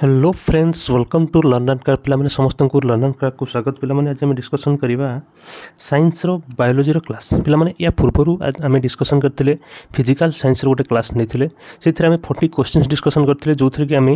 Hello friends welcome to London craft पे समस्त को लंडन क्राफ को स्वागत पे आज आम डिस्कसन करवा सैन्स रायोलोजी क्लास पे या पूर्व आम डिस्कसन करते फिजिकाल सैन्स गोटे क्लास नहीं आम फोर्टी क्वेश्चन डिस्कसन करते जो थे कि आम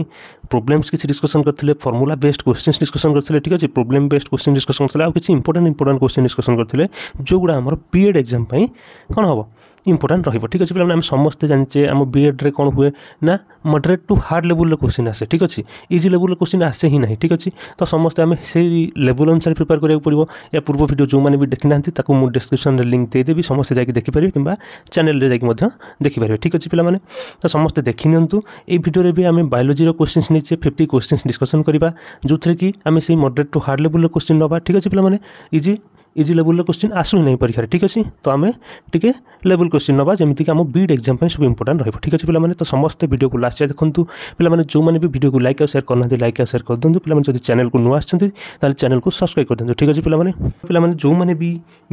प्रोब्लेम्स किसी डिस्कसन करते फर्मुला बेस्ड क्वेश्चन डिस्कसन करते ठीक अच्छे प्रोब्लेम बेस्ड क्वेश्चन डिस्कसन करते आज इंपोर्टेंट इंपोर्टां क्वेश्चन डिस्कसन करते जो गुड़ा आम पीएड एक्जाम कौन हम ইম্পর্টাট ରହିବ ଠିକ୍ ଅଛି ପିଲାମାନେ ଆମେ ସମସ୍ତେ ଜାଣିଛେ ଆମ ବିଏଡ଼୍ରେ କ'ଣ ହୁଏ ନା ମଡ଼ରେଟ୍ ଟୁ ହାର୍ଡ଼ ଲେବୁଲ୍ର କୋଶ୍ଚିନ୍ ଆସେ ଠିକ୍ ଅଛି ଇଜି ଲେବୁଲ୍ର କୋଶ୍ଚିନ୍ ଆସେ ହିଁ ନାହିଁ ଠିକ୍ ଅଛି ତ ସମସ୍ତେ ଆମେ ସେଇ ଲେବୁଲ୍ ଅନୁସାରେ ପ୍ରିପେୟାର କରିବାକୁ ପଡ଼ିବ ଏହା ପୂର୍ବ ଭିଡ଼ିଓ ଯେଉଁମାନେ ବି ଦେଖିନାହାନ୍ତି ତାକୁ ମୁଁ ଡିସ୍କ୍ରିପ୍ସନ୍ରେ ଲିଙ୍କ୍ ଦେଇଦେବି ସମସ୍ତେ ଯାଇକି ଦେଖିପାରିବେ କିମ୍ବା ଚ୍ୟାନେଲ୍ରେ ଯାଇକି ମଧ୍ୟ ଦେଖିପାରିବେ ଠିକ୍ ଅଛି ପିଲାମାନେ ତ ସମସ୍ତେ ଦେଖିନିଅନ୍ତୁ ଏଇ ଭିଡ଼ିଓରେ ବି ଆମେ ବାୟୋଲୋଜିର କୋଶ୍ଚିନ୍ସ ନେଇଛେ ଫିଫ୍ଟି କୋଶ୍ଚିନ୍ସ ଡିସ୍କସନ୍ କରିବା ଯେଉଁଥିରେ କି ଆମେ ସେଇ ମଡ଼ରେଟ୍ ଟୁ ହାର୍ଡ଼ ଲେବୁଲ୍ର କୋଶ୍ଚିନ୍ ନେବା ଠିକ୍ ଅଛି ପିଲାମାନେ ଇଜି ଇଜି ଲେବୁଲ୍ର କୋଶ୍ଚିନ୍ ଆସୁନି ନାହିଁ ପରୀକ୍ଷାରେ ଠିକ୍ ଅଛି ତ ଆମେ ଟିକେ ଲେବୁଲ୍ କୋଶ୍ଚିନ୍ ନେବା ଯେମିତିକି ଆମ ବିଡ୍ ଏକ୍ଜାମ୍ ପାଇଁ ସବୁ ଇମ୍ପୋର୍ଟାଣ୍ଟ ରହିବ ଠିକ୍ ଅଛି ପିଲାମାନେ ତ ସମସ୍ତେ ଭିଡ଼ିଓକୁ ଲାଷ୍ଟ ଯାଏ ଦେଖନ୍ତୁ ପିଲାମାନେ ଯେଉଁମାନେ ବି ଭିଡ଼ିଓକୁ ଲାଇକ୍ ଆଉ ସେୟାର କରୁନାହାନ୍ତି ଲାଇକ୍ ଆଉ ସେୟାର କରିଦିଅନ୍ତୁ ପିଲାମାନେ ଯଦି ଚ୍ୟାନେଲ୍କୁ ନୂଆ ଆସିଛନ୍ତି ତାହେଲେ ଚ୍ୟାନେଲ୍କୁ ସବସ୍କ୍ରାଇବ୍ କରିଦିଅନ୍ତୁ ଠିକ୍ ଅଛି ପିଲାମାନେ ପିଲାମାନେ ଯେଉଁମାନେ ବି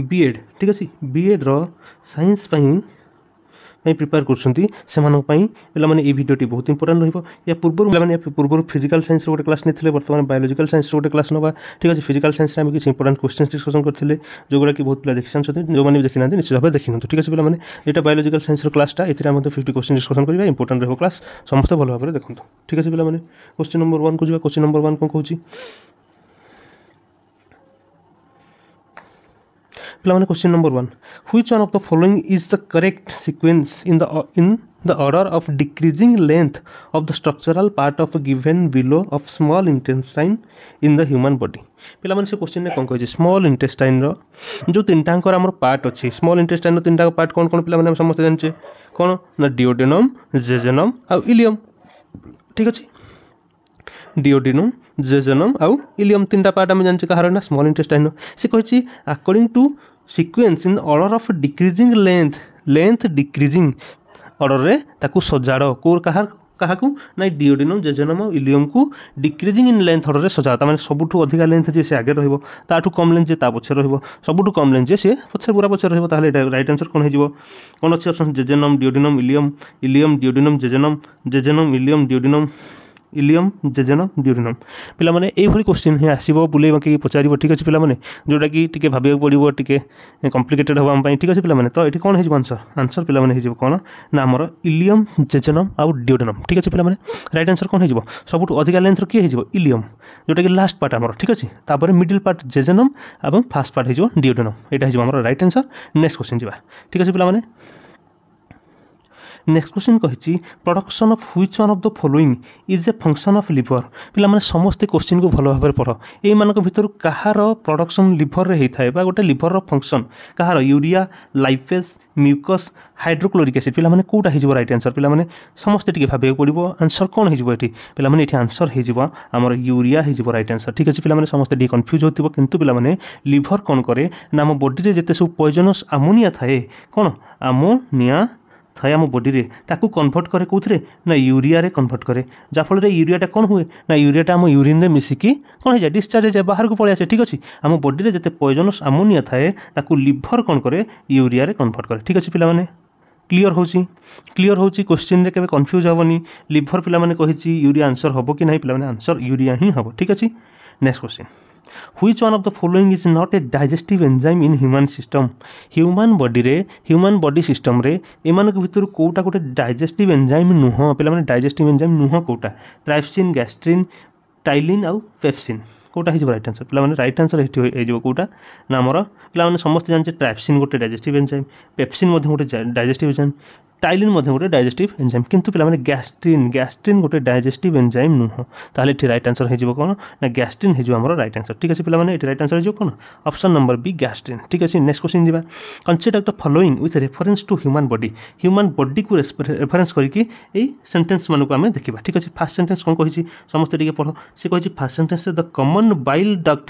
ବିଏଡ଼୍ ଠିକ୍ ଅଛି ବିଏଡ଼୍ର ସାଇନ୍ସ ପାଇଁ ପାଇଁ ପ୍ରିପେୟାର କରୁଛନ୍ତି ସେମାନଙ୍କ ପାଇଁ ପିଲାମାନେ ଏହି ଭିଡ଼ିଓଟି ବହୁତ ଇମ୍ପୋର୍ଟାଣ୍ଟ ରହିବ ଏହା ପୂର୍ବରୁ ପିଲାମାନେ ପୂର୍ବରୁ ଫିଜିକାଲ ସାଇନ୍ସର ଗୋଟେ କ୍ଲାସ୍ ନେଇଥିଲେ ବର୍ତ୍ତମାନ ବାୟୋଲୋଜିକାଲ ସାଇନ୍ସର ଗୋଟେ କ୍ଲାସ୍ ନେବା ଠିକ୍ ଅଛି ଫିଜିକାଲ ସାଇନ୍ସରେ ଆମେ କିଛି ଇମ୍ପୋର୍ଟାଣ୍ଟ କୋଶ୍ଚିନ୍ ଡିସ୍କସନ୍ କରିଥିଲେ ଯେଉଁଗୁଡ଼ାକି ବହୁତ ପିଲା ଦେଖିସାରିଛନ୍ତି ଯେଉଁମାନେ ବି ଦେଖିନାହାନ୍ତି ନିଶ୍ଚିତ ଭାବେ ଦେଖିନାହାନ୍ତି ଠିକ୍ ଅଛି ପିଲାମାନେ ଏଇଟା ବାୟୋଲୋଜିକାଲ ସାଇନ୍ସର କ୍ଲାସ୍ଟା ଏଥିରେ ମଧ୍ୟ ଫିଫ୍ଟି କ୍ୱେଶ୍ଚନ୍ ଡିସ୍କସନ୍ କରିବା ଇମ୍ପୋର୍ଟାଣ୍ଟ ରହିବ କ୍ଲାସ୍ ସମସ୍ତେ ଭଲ ଭାବରେ ଦେଖନ୍ତୁ ଠିକ୍ ଅଛି ପିଲାମାନେ କ୍ୱେଶ୍ଚନ୍ ନମ୍ବର ୱାନ୍କୁ ଯିବା କ୍ୱେଶ୍ଚନ୍ ନମ୍ବର ୱାନ୍ କ'ଣ କହୁଛି ପିଲାମାନେ question number one which one of the following is the correct sequence in the in the order of decreasing length of the structural part of given below of small intestine in the human body ପିଲାମାନେ ସେ କ୍ୱେଶ୍ଚିନ୍ରେ କ'ଣ କହିଛି small ଇଣ୍ଟେଷ୍ଟାଇନ୍ର ଯେଉଁ ତିନିଟାଙ୍କର ଆମର part ଅଛି small ଇଣ୍ଟେଷ୍ଟାଇନ୍ର ତିନିଟାଙ୍କ part କ'ଣ କ'ଣ ପିଲାମାନେ ଆମେ ସମସ୍ତେ ଜାଣିଛେ କ'ଣ ନା ଡିଓଡେନମ୍ ଜେଜେନମ୍ ଆଉ ଇଲିୟମ୍ ଠିକ୍ ଅଛି ডিওডিনম জেজনম আউ ইলিয়ম তিনটা পার্ট আমি জানি কাহার না স্মল ইন্টেস্টাইন সে কী according to sequence in order of decreasing length length decreasing ଅର୍ଡ଼ର୍ରେ ତାକୁ ସଜାଡ଼ କେଉଁ କାହା କାହାକୁ ନାଇଁ ଡିଓଡିନମ୍ ଜେଜେନମ୍ ଇଲିୟମ୍କୁ ଡିକ୍ରିଜିଂ ଇନ୍ ଲେନ୍ଥ ଅର୍ଡ଼ର୍ରେ ସଜାଡ଼ ତା'ମାନେ ସବୁଠୁ ଅଧିକା ଲେନ୍ଥ ଯିଏ ସେ ଆଗେ ରହିବ ତା'ଠୁ କମ୍ ଲେନ୍ଥ ଯିଏ ତା ପଛରେ ରହିବ ସବୁଠୁ କମ୍ ଲେନ୍ଥ ଯିଏ ସିଏ ପଛରେ ପୁରା ପଛରେ ରହିବ ତାହେଲେ ଏଇଟା ରାଇଟ୍ ଆନ୍ସର୍ କ'ଣ ହେଇଯିବ କ'ଣ ଅଛି ଅପସନ୍ ଜେଜେନମ୍ ଡିଓଡିନମ୍ ଇଲିୟମ୍ ଇଲିୟମ୍ ଡିଓଡିନମ୍ ଜେଜେନମ୍ ଜେଜେନମ୍ ଇଲିୟମ୍ ଡିଓଡିନମ୍ ଇଲିୟମ୍ ଜେଜେନ ଡ୍ୟୁରିନମ୍ ପିଲାମାନେ ଏଇଭଳି କୋଶ୍ଚିନ୍ ହିଁ ଆସିବ ବୁଲେଇ ବାଙ୍କିକି ପଚାରିବ ଠିକ୍ ଅଛି ପିଲାମାନେ ଯେଉଁଟାକି ଟିକେ ଭାବିବାକୁ ପଡ଼ିବ ଟିକେ କମ୍ପ୍ଲିକେଟେଡ଼ ହେବ ଆମ ପାଇଁ ଠିକ୍ ଅଛି ପିଲାମାନେ ତ ଏଠି କ'ଣ ହେଇଯିବ ଆନ୍ସର୍ ଆନ୍ସର୍ ପିଲାମାନେ ହେଇଯିବ କ'ଣ ନା ଆମର ଇଲିୟମ୍ ଜେଜେନମ୍ ଆଉ ଡ୍ୟୁଡେନମ୍ ଠିକ୍ ଅଛି ପିଲାମାନେ ରାଇଟ୍ ଆନ୍ସର୍ କ'ଣ ହେଇଯିବ ସବୁଠୁ ଅଧିକା ଲେନ୍ଥର କିଏ ହେଇଯିବ ଇଲିୟମ୍ ଯେଉଁଟାକି ଲାଷ୍ଟ ପାର୍ଟ ଆମର ଠିକ୍ ଅଛି ତାପରେ ମିଡିଲ୍ ପାର୍ଟ ଜେଜେନମ୍ ଏବଂ ଫାଷ୍ଟ ପାର୍ଟ ହେଇଯିବ ଡ୍ୟୁଡେନମ୍ ଏଇଟା ହେଇଯିବ ଆମର ରାଇଟ୍ ଆନ୍ସର୍ ନେକ୍ସଟ କୋଶ୍ଚିନ୍ ଯିବା ଠିକ୍ ଅଛି ପିଲାମାନେ ନେକ୍ସଟ କ୍ୱେଶ୍ଚିନ୍ କହିଛି production of which one of the following is a function of liver ପିଲାମାନେ ସମସ୍ତେ କ୍ୱେଶ୍ଚିନ୍କୁ ଭଲ ଭାବରେ ପଢ଼ ଏଇମାନଙ୍କ ଭିତରୁ କାହାର ପ୍ରଡ଼କ୍ସନ୍ ଲିଭରରେ ହେଇଥାଏ ବା ଗୋଟେ ଲିଭରର ଫଙ୍କସନ୍ କାହାର urea lipase mucus hydrochloric acid ପିଲାମାନେ କେଉଁଟା ହେଇଯିବ ରାଇଟ୍ ଆନ୍ସର୍ ପିଲାମାନେ ସମସ୍ତେ ଟିକେ ଭାବିବାକୁ ପଡ଼ିବ ଆନ୍ସର୍ କ'ଣ ହେଇଯିବ ଏଠି ପିଲାମାନେ ଏଠି ଆନ୍ସର୍ ହେଇଯିବ ଆମର ୟୁରିଆ ହେଇଯିବ ରାଇଟ୍ ଆନ୍ସର୍ ଠିକ୍ ଅଛି ପିଲାମାନେ ସମସ୍ତେ ଟିକେ କନଫ୍ୟୁଜ୍ ହେଉଥିବ କିନ୍ତୁ ପିଲାମାନେ ଲିଭର କ'ଣ କରେ ନା ଆମ ବଡ଼ିରେ ଯେତେ ସବୁ ପଏଜନସ୍ ଆମୋନିଆ ଥାଏ କ'ଣ ଆମୋନିଆ ଥାଏ ଆମ ବଡ଼ିରେ ତାକୁ କନଭର୍ଟ କରେ କେଉଁଥିରେ ନା ୟୁରିଆରେ କନଭର୍ଟ କରେ ଯାହାଫଳରେ ୟୁରିଆଟା କ'ଣ ହୁଏ ନା ୟୁରିଆଟା ଆମ ୟୁରିନ୍ରେ ମିଶିକି କ'ଣ ହେଇଯାଏ ଡିସଚାର୍ଜ ହେଇଯାଏ ବାହାରକୁ ପଳାଇ ଆସେ ଠିକ୍ ଅଛି ଆମ ବଡ଼ିରେ ଯେତେ ପଏଜନସ୍ ଆମୋନିଆ ଥାଏ ତାକୁ ଲିଭର୍ କ'ଣ କରେ ୟୁରିଆରେ କନଭର୍ଟ କରେ ଠିକ୍ ଅଛି ପିଲାମାନେ କ୍ଲିଅର୍ ହେଉଛି କ୍ଲିଅର୍ ହେଉଛି କୋଶ୍ଚିନ୍ରେ କେବେ କନଫ୍ୟୁଜ୍ ହେବନି ଲିଭର୍ ପିଲାମାନେ କହିଛି ୟୁରିଆ ଆନ୍ସର୍ ହେବ କି ନାହିଁ ପିଲାମାନେ ଆନ୍ସର୍ ୟୁରିଆ ହିଁ ହେବ ଠିକ୍ ଅଛି next question which one of the following is not a digestive enzyme in human system human ବଡ଼ିରେ ହ୍ୟୁମାନ୍ ବଡ଼ି ସିଷ୍ଟମ୍ରେ ଏମାନଙ୍କ ଭିତରୁ କେଉଁଟା ଗୋଟେ ଡାଇଜେଷ୍ଟିଭ୍ ଏନ୍ଜାଇମ୍ ନୁହଁ ପିଲାମାନେ ଡାଇଜେଷ୍ଟିଭ୍ ଏନ୍ଜାଇମ୍ ନୁହଁ କେଉଁଟା ଟ୍ରାଇପ୍ସିନ୍ ଗ୍ୟାଷ୍ଟ୍ରିନ୍ ଟାଇଲିନ୍ ଆଉ ପେପ୍ସିନ୍ କେଉଁଟା ହେଇଯିବ ରାଇଟ୍ ଆନ୍ସର୍ ପିଲାମାନେ ରାଇଟ୍ ଆନ୍ସର୍ ଏଠି ହେଇଯିବ କେଉଁଟା ନା ଆମର ପିଲାମାନେ ସମସ୍ତେ ଜାଣିଛେ ଟ୍ରାଇପ୍ସିନ୍ ଗୋଟେ ଡାଇଜେଷ୍ଟିଭ୍ ଏନ୍ଜାଇମ୍ ପେପ୍ସିନ୍ ମଧ୍ୟ ଗୋଟେ ଡାଇଜେଷ୍ଟିଭ୍ ଏନ୍ଜାଇମ୍ ଟାଇଲିନ୍ ମଧ୍ୟ ଗୋଟେ ଡାଇଜେଷ୍ଟିଭ୍ ଏନ୍ଜାଇମ୍ କିନ୍ତୁ ପିଲାମାନେ ଗ୍ୟାଷ୍ଟ୍ରିନ୍ ଗ୍ୟାଷ୍ଟ୍ରିନ୍ ଗୋଟେ ଡାଇଜେଷ୍ଟିଭ୍ ଏନ୍ଜାଇମ୍ ନୁହଁ ତାହେଲେ ଏଠି ରାଇଟ୍ ଆନ୍ସର୍ ହୋଇଯିବ କ'ଣ ନା ଗ୍ୟାଷ୍ଟ୍ରିନ୍ ହୋଇଯିବ ଆମର ରାଇଟ୍ ଆନ୍ସର୍ ଠିକ୍ ଅଛି ପିଲାମାନେ ଏଠି ରାଇଟ୍ ଆନ୍ସର୍ ହୋଇଯିବ କ'ଣ ଅପ୍ସନ୍ ନମ୍ବର ବି ଗ୍ୟାଷ୍ଟ୍ରିନ୍ ଠିକ୍ ଅଛି ନେକ୍ସଟ କ୍ୱେଶ୍ଚନ୍ ଯିବା concept of the following with reference to human body human ବଡିକୁ ରେଫରେନ୍ସ କରିକି ଏଇ ସେଣ୍ଟେନ୍ସମାନଙ୍କୁ ଆମେ ଦେଖିବା ଠିକ୍ ଅଛି ଫାର୍ଷ୍ଟ ସେଣ୍ଟେନ୍ସ କ'ଣ କହିଛି ସମସ୍ତେ ଟିକେ ପଢ଼ ସେ କହିଛି first sentence the common bile duct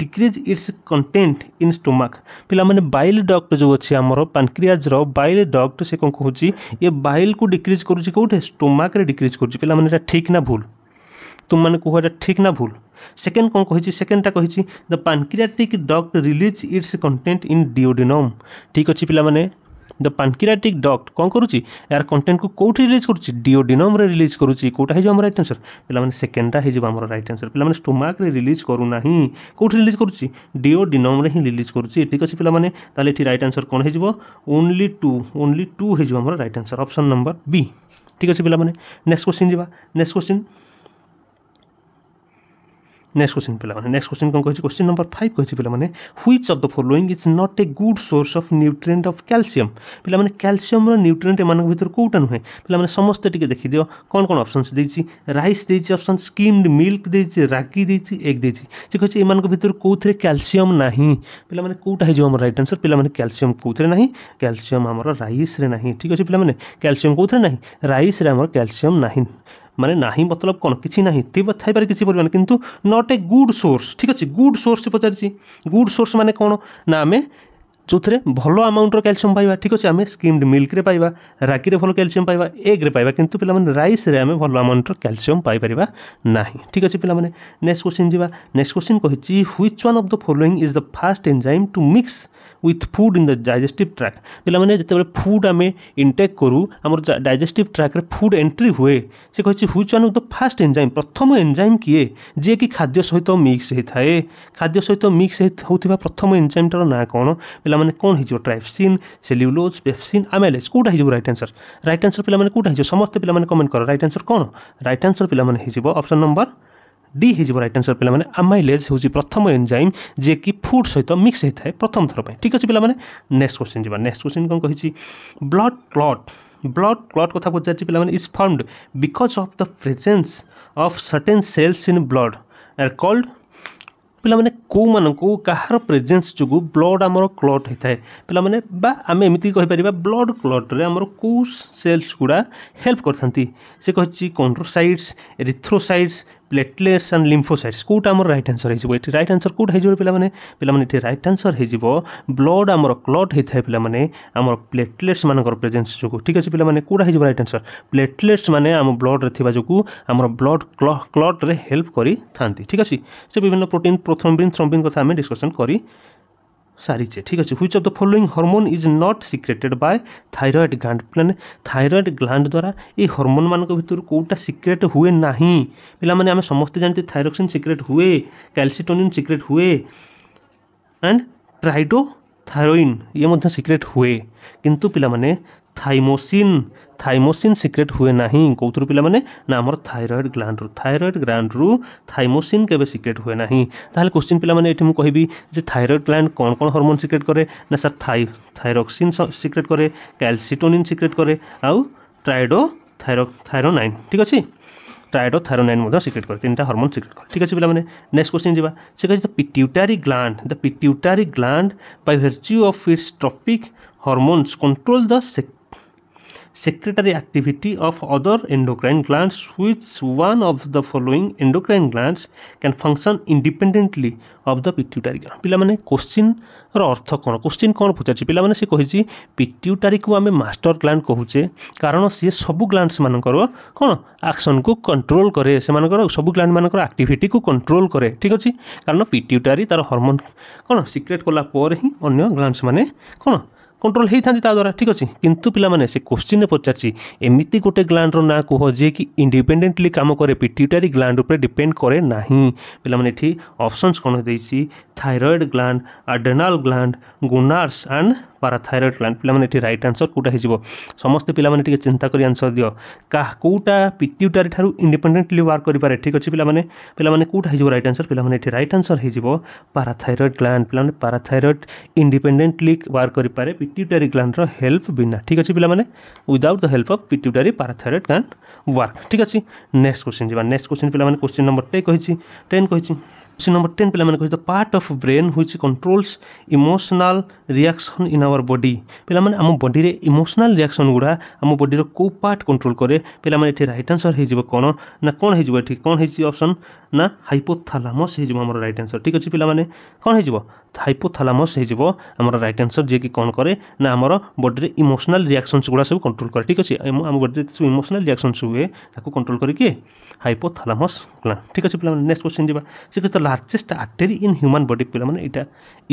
decrease its content in stomach ପିଲାମାନେ ବାଇଲ୍ ଡକ୍ଟ ଯେଉଁ ଅଛି ଆମର ପାନକ୍ରିଆଜ୍ର ବାଇଲ୍ ଡକ୍ଟ ସେ କ'ଣ କହୁଛି ଏ ବାଇଲ୍କୁ ଡିକ୍ରିଜ୍ କରୁଛି କେଉଁଠି ଷ୍ଟୋମାକ୍ରେ ଡିକ୍ରିଜ୍ କରୁଛି ପିଲାମାନେ ଏଇଟା ଠିକ୍ ନା ଭୁଲ ତୁମମାନେ କୁହ ଏଇଟା ଠିକ୍ ନା ଭୁଲ ସେକେଣ୍ଡ କ'ଣ କହିଛି ସେକେଣ୍ଡଟା କହିଛି the pancreatic duct release its content in duodenum ଠିକ୍ ଅଛି ପିଲାମାନେ ଦ ପାନକ୍ରିଆଟିକ୍ ଡକ୍ଟ କ'ଣ କରୁଛି ଏହାର କଣ୍ଟେଣ୍ଟକୁ କେଉଁଠି ରିଲିଜ୍ କରୁଛି ଡିଓଡିନମ୍ରେ ରିଲିଜ୍ କରୁଛି କେଉଁଟା ହେଇଯିବ ଆମର ରାଇଟ୍ ଆନ୍ସର୍ ପିଲାମାନେ ସେକେଣ୍ଡଟା ହେଇଯିବ ଆମର ରାଇଟ୍ ଆନ୍ସର୍ ପିଲାମାନେ ଷ୍ଟୋମାକ୍ରେ ରିଲିଜ୍ କରୁନାହିଁ କେଉଁଠି ରିଲିଜ୍ କରୁଛି ଡିଓଡିନମ୍ରେ ହିଁ ରିଲିଜ୍ କରୁଛି ଠିକ୍ ଅଛି ପିଲାମାନେ ତାହେଲେ ଏଠି ରାଇଟ୍ ଆନ୍ସର୍ କ'ଣ ହେଇଯିବ ଓନ୍ଲି ଟୁ ଓନ୍ଲି ଟୁ ହେଇଯିବ ଆମର right answer option number B ଠିକ୍ ଅଛି ପିଲାମାନେ ନେକ୍ସଟ କୋଶ୍ଚିନ୍ ଯିବା ନେକ୍ସଟ କୋଶ୍ଚିନ୍ ନେକ୍ସଟ କ୍ୱେଶ୍ଚିନ୍ ପିଲାମାନେ ନେକ୍ସଟ କ୍ୱେଶ୍ଚିନ୍ କ'ଣ କହିଛି କ୍ୱେଶ୍ଚିନ୍ ନମ୍ବର ଫାଇଭ୍ କହିଛି ପିଲାମାନେ which of the following is not a good source of nutrient of calcium ପିଲାମାନେ କ୍ୟାଲସିୟମ୍ର ନ୍ୟୁଟ୍ରିଏଣ୍ଟ ଏମାନଙ୍କ ଭିତରୁ କେଉଁଟା ନୁହେଁ ପିଲାମାନେ ସମସ୍ତେ ଟିକେ ଦେଖିଦିଅ କ'ଣ କ'ଣ ଅପସନ୍ସ ଦେଇଛି ରାଇସ୍ ଦେଇଛି ଅପସନ୍ ସ୍କିମ୍ଡ ମିଲ୍କ ଦେଇଛି ରାଗି ଦେଇଛି ଏଗ୍ ଦେଇଛି ସେ କହିଛି ଏମାନଙ୍କ ଭିତରୁ କେଉଁଥିରେ କ୍ୟାଲସିୟମ୍ ନାହିଁ ପିଲାମାନେ କେଉଁଟା ହେଇଯିବ ଆମର ରାଇଟ୍ ଆନ୍ସର୍ ପିଲାମାନେ କ୍ୟାଲସିୟମ୍ କେଉଁଥିରେ ନାହିଁ କ୍ୟାଲସିୟମ୍ ଆମର ରାଇସ୍ରେ ନାହିଁ ଠିକ୍ ଅଛି ପିଲାମାନେ କ୍ୟାଲସିୟମ୍ କେଉଁଥିରେ ନାହିଁ ରାଇସ୍ରେ ଆମର କ୍ୟାଲସିୟମ୍ ନାହିଁ ମାନେ ନାହିଁ ମତଲବ କ'ଣ କିଛି ନାହିଁ ଥାଇପାରେ କିଛି ପରିମାଣ କିନ୍ତୁ ନଟ୍ ଏ ଗୁଡ଼୍ ସୋର୍ସ ଠିକ୍ ଅଛି ଗୁଡ଼୍ ସୋର୍ସ ପଚାରିଛି ଗୁଡ଼୍ ସୋର୍ସ ମାନେ କ'ଣ ନା ଆମେ ଯେଉଁଥିରେ ଭଲ ଆମାଉଣ୍ଟର କ୍ୟାଲସିୟମ୍ ପାଇବା ଠିକ୍ ଅଛି ଆମେ ସ୍କିମ୍ଡ ମିଲ୍କରେ ପାଇବା ରାଗିରେ ଭଲ କ୍ୟାଲସିୟମ୍ ପାଇବା ଏଗ୍ରେ ପାଇବା କିନ୍ତୁ ପିଲାମାନେ ରାଇସ୍ରେ ଆମେ ଭଲ ଆମାଉଣ୍ଟର କ୍ୟାଲସିୟମ୍ ପାଇପାରିବା ନାହିଁ ଠିକ୍ ଅଛି ପିଲାମାନେ ନେକ୍ସଟ କୋଶ୍ଚିନ୍ ଯିବା ନେକ୍ସଟ କୋଶ୍ଚିନ୍ କହିଛି which one of the following is the first enzyme to mix with food in the digestive tract ପିଲାମାନେ ଯେତେବେଳେ ଫୁଡ଼୍ ଆମେ ଇନଟେକ୍ କରୁ ଆମର ଡାଇଜେଷ୍ଟିଭ୍ ଟ୍ରାକ୍ରେ ଫୁଡ଼୍ ଏଣ୍ଟ୍ରି ହୁଏ ସେ କହିଛି which one of the first enzyme ପ୍ରଥମ ଏନ୍ଜାଇମ୍ କିଏ ଯିଏକି ଖାଦ୍ୟ ସହିତ ମିକ୍ସ ହୋଇଥାଏ ଖାଦ୍ୟ ସହିତ ମିକ୍ସ ହେଉଥିବା ପ୍ରଥମ ଏନ୍ଜାଇମ୍ଟାର ନାଁ କ'ଣ ପିଲାମାନେ କ'ଣ ହେଇଯିବ ଟ୍ରାଇପ୍ସିନ୍ ସେଲ୍ୟୁଲୋଜ୍ ପେପ୍ସିନ୍ ଆମେଲେଜ୍ କେଉଁଟା ହେଇଯିବ ରାଇଟ୍ ଆନ୍ସର୍ ରାଇଟ୍ ଆନ୍ସର୍ ପିଲାମାନେ କେଉଁଟା ହେଇଯିବ ସମସ୍ତେ ପିଲାମାନେ କମେଣ୍ଟ କର ରାଇଟ୍ ଆନ୍ସର୍ କ'ଣ ରାଇଟ୍ ଆନ୍ସର୍ ପିଲାମାନେ ହେଇଯିବ ଅପସନ୍ ନମ୍ବର ଡି ହେଇଯିବ ରାଇଟ୍ ଆନ୍ସର୍ ପିଲାମାନେ ଆମାଇଲେଜ୍ ହେଉଛି ପ୍ରଥମ ଏନ୍ଜାଇମ୍ ଯିଏକି ଫୁଡ଼୍ ସହିତ ମିକ୍ସ ହୋଇଥାଏ ପ୍ରଥମ ଥର ପାଇଁ ଠିକ୍ ଅଛି ପିଲାମାନେ ନେକ୍ସଟ କ୍ୱେଶ୍ଚିନ୍ ଯିବା ନେକ୍ସଟ କ୍ୱେଶ୍ଚିନ୍ କ'ଣ କହିଛି ବ୍ଲଡ୍ କ୍ଲଟ୍ ବ୍ଲଡ୍ କ୍ଲଟ୍ କଥା ପଚାରିଛି ପିଲାମାନେ is formed because of the presence of certain cells in blood are called ପିଲାମାନେ କେଉଁମାନଙ୍କୁ କାହାର ପ୍ରେଜେନ୍ସ ଯୋଗୁଁ ବ୍ଲଡ୍ ଆମର କ୍ଲଟ୍ ହୋଇଥାଏ ପିଲାମାନେ ବା ଆମେ ଏମିତି କହିପାରିବା ବ୍ଲଡ୍ କ୍ଲଟ୍ରେ ଆମର କେଉଁ ସେଲ୍ସ ଗୁଡ଼ା ହେଲ୍ପ କରିଥାନ୍ତି ସେ କହିଛି କଣ୍ଡ୍ରୋସାଇଟ୍ସ ଏରିଥ୍ରୋସାଇଟ୍ସ প্লেটলেটস ଆଣ୍ଡ ଲିମ୍ଫୋସାଇଟ୍ସ କେଉଁଟା ଆମର ରାଇଟ୍ ଆନ୍ସର୍ ହେଇଯିବ ଏଠି ରାଇଟ୍ ଆନ୍ସର୍ କେଉଁଟା ହେଇଯିବ ପିଲାମାନେ ପିଲାମାନେ ଏଠି ରାଇଟ୍ ଆନ୍ସର୍ ହେଇଯିବ ବ୍ଲଡ୍ ଆମର କ୍ଲଟ୍ ହେଇଥାଏ ପିଲାମାନେ ଆମର ପ୍ଲେଟଲେଟ୍ସ ମାନଙ୍କର ପ୍ରେଜେନ୍ସ ଯୋଗୁଁ ଠିକ୍ ଅଛି ପିଲାମାନେ କେଉଁଟା ହେଇଯିବ ରାଇଟ୍ ଆନ୍ସର୍ ପ୍ଲେଟଲେଟ୍ସ ମାନେ ଆମ ବ୍ଲଡ୍ରେ ଥିବା ଯୋଗୁଁ ଆମର ବ୍ଲଡ୍ କ୍ଲଟ୍ରେ ହେଲ୍ପ କରିଥାନ୍ତି ଠିକ୍ ଅଛି ସେ ବିଭିନ୍ନ ପ୍ରୋଟିନ୍ ଥ୍ରୋମ୍ବିନ୍ ଥ୍ରୋମ୍ବିନ୍ କଥା ଆମେ ଡିସ୍କସନ୍ କରି ସାରିଛେ ଠିକ୍ ଅଛି which of the following hormone is not secreted by thyroid gland ମାନେ ଥାଇରଏଡ଼୍ ଗ୍ଲାଣ୍ଡ ଦ୍ୱାରା ଏଇ ହର୍ମୋନ୍ମାନଙ୍କ ଭିତରୁ କେଉଁଟା ସିକ୍ରେଟ୍ ହୁଏ ନାହିଁ ପିଲାମାନେ ଆମେ ସମସ୍ତେ ଜାଣିଛେ ଥାଇରକ୍ସିନ୍ ସିକ୍ରେଟ୍ ହୁଏ କ୍ୟାଲସିଟୋନିନ୍ ସିକ୍ରେଟ୍ ହୁଏ ଆଣ୍ଡ ଟ୍ରାଇଡୋ ଥାଇରୋଇନ୍ ଇଏ ମଧ୍ୟ ସିକ୍ରେଟ୍ ହୁଏ କିନ୍ତୁ ପିଲାମାନେ থাইমোসিন থাইমোসিন সিକ୍রেট ହୁଏ ନାହିଁ କେଉଁଥିରୁ ପିଲାମାନେ ନା ଆମର ଥାଇରଏଡ଼ ଗ୍ଲାଣ୍ଡରୁ ଥାଇରଏଡ଼ ଗ୍ଲାଣ୍ଡରୁ ଥାଇମୋସିନ୍ କେବେ ସିକ୍ରେଟ୍ ହୁଏ ନାହିଁ ତାହେଲେ କୋଶ୍ଚିନ୍ ପିଲାମାନେ ଏଠି ମୁଁ କହିବି ଯେ ଥାଇରଏଡ଼ ଗ୍ଲାଣ୍ଡ କ'ଣ କ'ଣ ହର୍ମୋନ୍ ସିକ୍ରେଟ୍ କରେ ନା ସାର୍ ଥାଇ ଥାଇରକ୍ସିନ୍ ସିକ୍ରେଟ୍ କରେ କ୍ୟାଲସିଟୋନିନ୍ ସିକ୍ରେଟ୍ କରେ ଆଉ ଟ୍ରାଇଡୋ ଥାଇରୋ ଥାଇରୋନାଇନ୍ ଠିକ୍ ଅଛି ଟ୍ରାଇଡୋ ଥାଇରୋନାଇନ୍ ମଧ୍ୟ ସିକ୍ରେଟ୍ କରେ ତିନିଟା ହର୍ମୋନ୍ ସିକ୍ରେଟ୍ କରେ ଠିକ୍ ଅଛି ପିଲାମାନେ ନେକ୍ସଟ କୋଶ୍ଚିନ୍ ଯିବା ସେ କହିଛି the pituitary gland the pituitary gland by virtue of its trophic hormones control the sec secretory activity of other endocrine glands which one of the following endocrine glands can function independently of the pituitary gland ପିଲାମାନେ କୋଶ୍ଚିନ୍ର ଅର୍ଥ କ'ଣ question କ'ଣ ପଚାରିଛି ପିଲାମାନେ ସେ କହିଛି ପିଟ୍ୟୁଟାରୀକୁ ଆମେ master gland କହୁଛେ କାରଣ ସିଏ ସବୁ ଗ୍ଲାଣ୍ଡସମାନଙ୍କର କ'ଣ ଆକ୍ସନ୍କୁ କଣ୍ଟ୍ରୋଲ୍ କରେ ସେମାନଙ୍କର ସବୁ ଗ୍ଲାଣ୍ଡମାନଙ୍କର ଆକ୍ଟିଭିଟିକୁ କଣ୍ଟ୍ରୋଲ୍ କରେ ଠିକ୍ ଅଛି କାରଣ ପିଟ୍ୟୁଟାରୀ ତା'ର ହର୍ମୋନ୍ କ'ଣ ସିକ୍ରେଟ୍ କଲା ପରେ ହିଁ ଅନ୍ୟ ଗ୍ଲାଣ୍ଡସମାନେ କ'ଣ କଣ୍ଟ୍ରୋଲ ହୋଇଥାନ୍ତି ତା ଦ୍ୱାରା ଠିକ୍ ଅଛି କିନ୍ତୁ ପିଲାମାନେ ସେ କୋଶ୍ଚିନ୍ରେ ପଚାରିଛି ଏମିତି ଗୋଟେ ଗ୍ଲାଣ୍ଡର ନାଁ କୁହ ଯିଏକି ଇଣ୍ଡିପେଣ୍ଡେଣ୍ଟଲି କାମ କରେ ପିଟ୍ୟୁଟାରୀ ଗ୍ଲାଣ୍ଡ ଉପରେ ଡିପେଣ୍ଡ କରେ ନାହିଁ ପିଲାମାନେ ଏଠି ଅପସନ୍ସ କ'ଣ ଦେଇଛି thyroid gland adrenal gland gonads and parathyroid gland ପିଲାମାନେ ଏଠି ରାଇଟ୍ ଆନ୍ସର୍ କେଉଁଟା ହେଇଯିବ ସମସ୍ତେ ପିଲାମାନେ ଟିକେ ଚିନ୍ତା କରି ଆନ୍ସର୍ ଦିଅ କାହା କେଉଁଟା ପିଟ୍ୟୁଟାରୀ ଠାରୁ ଇଣ୍ଡିପେଣ୍ଡେଣ୍ଟଲି ୱାର୍କ କରିପାରେ ଠିକ୍ ଅଛି ପିଲାମାନେ ପିଲାମାନେ କେଉଁଟା ହେଇଯିବ ରାଇଟ୍ ଆନ୍ସର୍ ପିଲାମାନେ ଏଠି ରାଇଟ୍ ଆନ୍ସର୍ ହେଇଯିବ ପାରାଥାଇରଏଡ଼୍ ଗ୍ଲାଣ୍ଡ ପିଲାମାନେ ପାରାଥାଇରଏଡ଼୍ ଇଣ୍ଡିପେଣ୍ଡେଣ୍ଟଲି ୱାର୍କ କରିପାରେ ପିଟ୍ୟୁଟାରୀ ଗ୍ଲାଣ୍ଡର ହେଲ୍ପ ବିନା ଠିକ୍ ଅଛି ପିଲାମାନେ without the help of pituitary parathyroid gland work ଠିକ୍ ଅଛି ନେକ୍ସଟ କୋଶ୍ଚିନ୍ ଯିବା ନେକ୍ସଟ କୋଶ୍ଚିନ୍ ପିଲାମାନେ କୋଶ୍ଚିନ୍ ନମ୍ବର ଟେନ୍ କହିଛି ଟେନ୍ କହିଛି Question number 10 ପିଲାମାନେ କହିଛ part of brain which controls emotional reaction in our body ପିଲାମାନେ ଆମ ବଡିରେ ଇମୋସନାଲ୍ ରିଆକ୍ସନ୍ ଗୁଡ଼ା ଆମ ବଡିର କେଉଁ ପାର୍ଟ କଣ୍ଟ୍ରୋଲ୍ କରେ ପିଲାମାନେ ଏଠି ରାଇଟ୍ ଆନ୍ସର୍ ହେଇଯିବ କ'ଣ ନା କ'ଣ ହେଇଯିବ ଏଠି କ'ଣ ହେଇଛି ଅପସନ୍ ନା ହାଇପୋଥାଲାମସ୍ ହେଇଯିବ ଆମର ରାଇଟ୍ ଆନ୍ସର୍ ଠିକ୍ ଅଛି ପିଲାମାନେ କ'ଣ ହେଇଯିବ ହାଇପୋଥାଲାମସ୍ ହେଇଯିବ ଆମର ରାଇଟ୍ ଆନ୍ସର୍ ଯିଏକି କ'ଣ କରେ ନା ଆମର ବଡ଼ିରେ ଇମୋସନାଲ୍ ରିଆକ୍ସନ୍ସ ଗୁଡ଼ା ସବୁ କଣ୍ଟ୍ରୋଲ କରେ ଠିକ୍ ଅଛି ଆମ ବଡ଼ିରେ ସବୁ ଇମୋସନାଲ୍ ରିଆକ୍ସନ୍ସ ହୁଏ ତାକୁ କଣ୍ଟ୍ରୋଲ କରିକି ହାଇପୋଥାଲାମସ୍ ଗ୍ଲାଣ୍ଡ ଠିକ୍ ଅଛି ପିଲାମାନେ ନେକ୍ସଟ କ୍ୱେଶ୍ଚିନ୍ ଯିବା ସେ କିଛି largest artery in human body ପିଲାମାନେ ଏଇଟା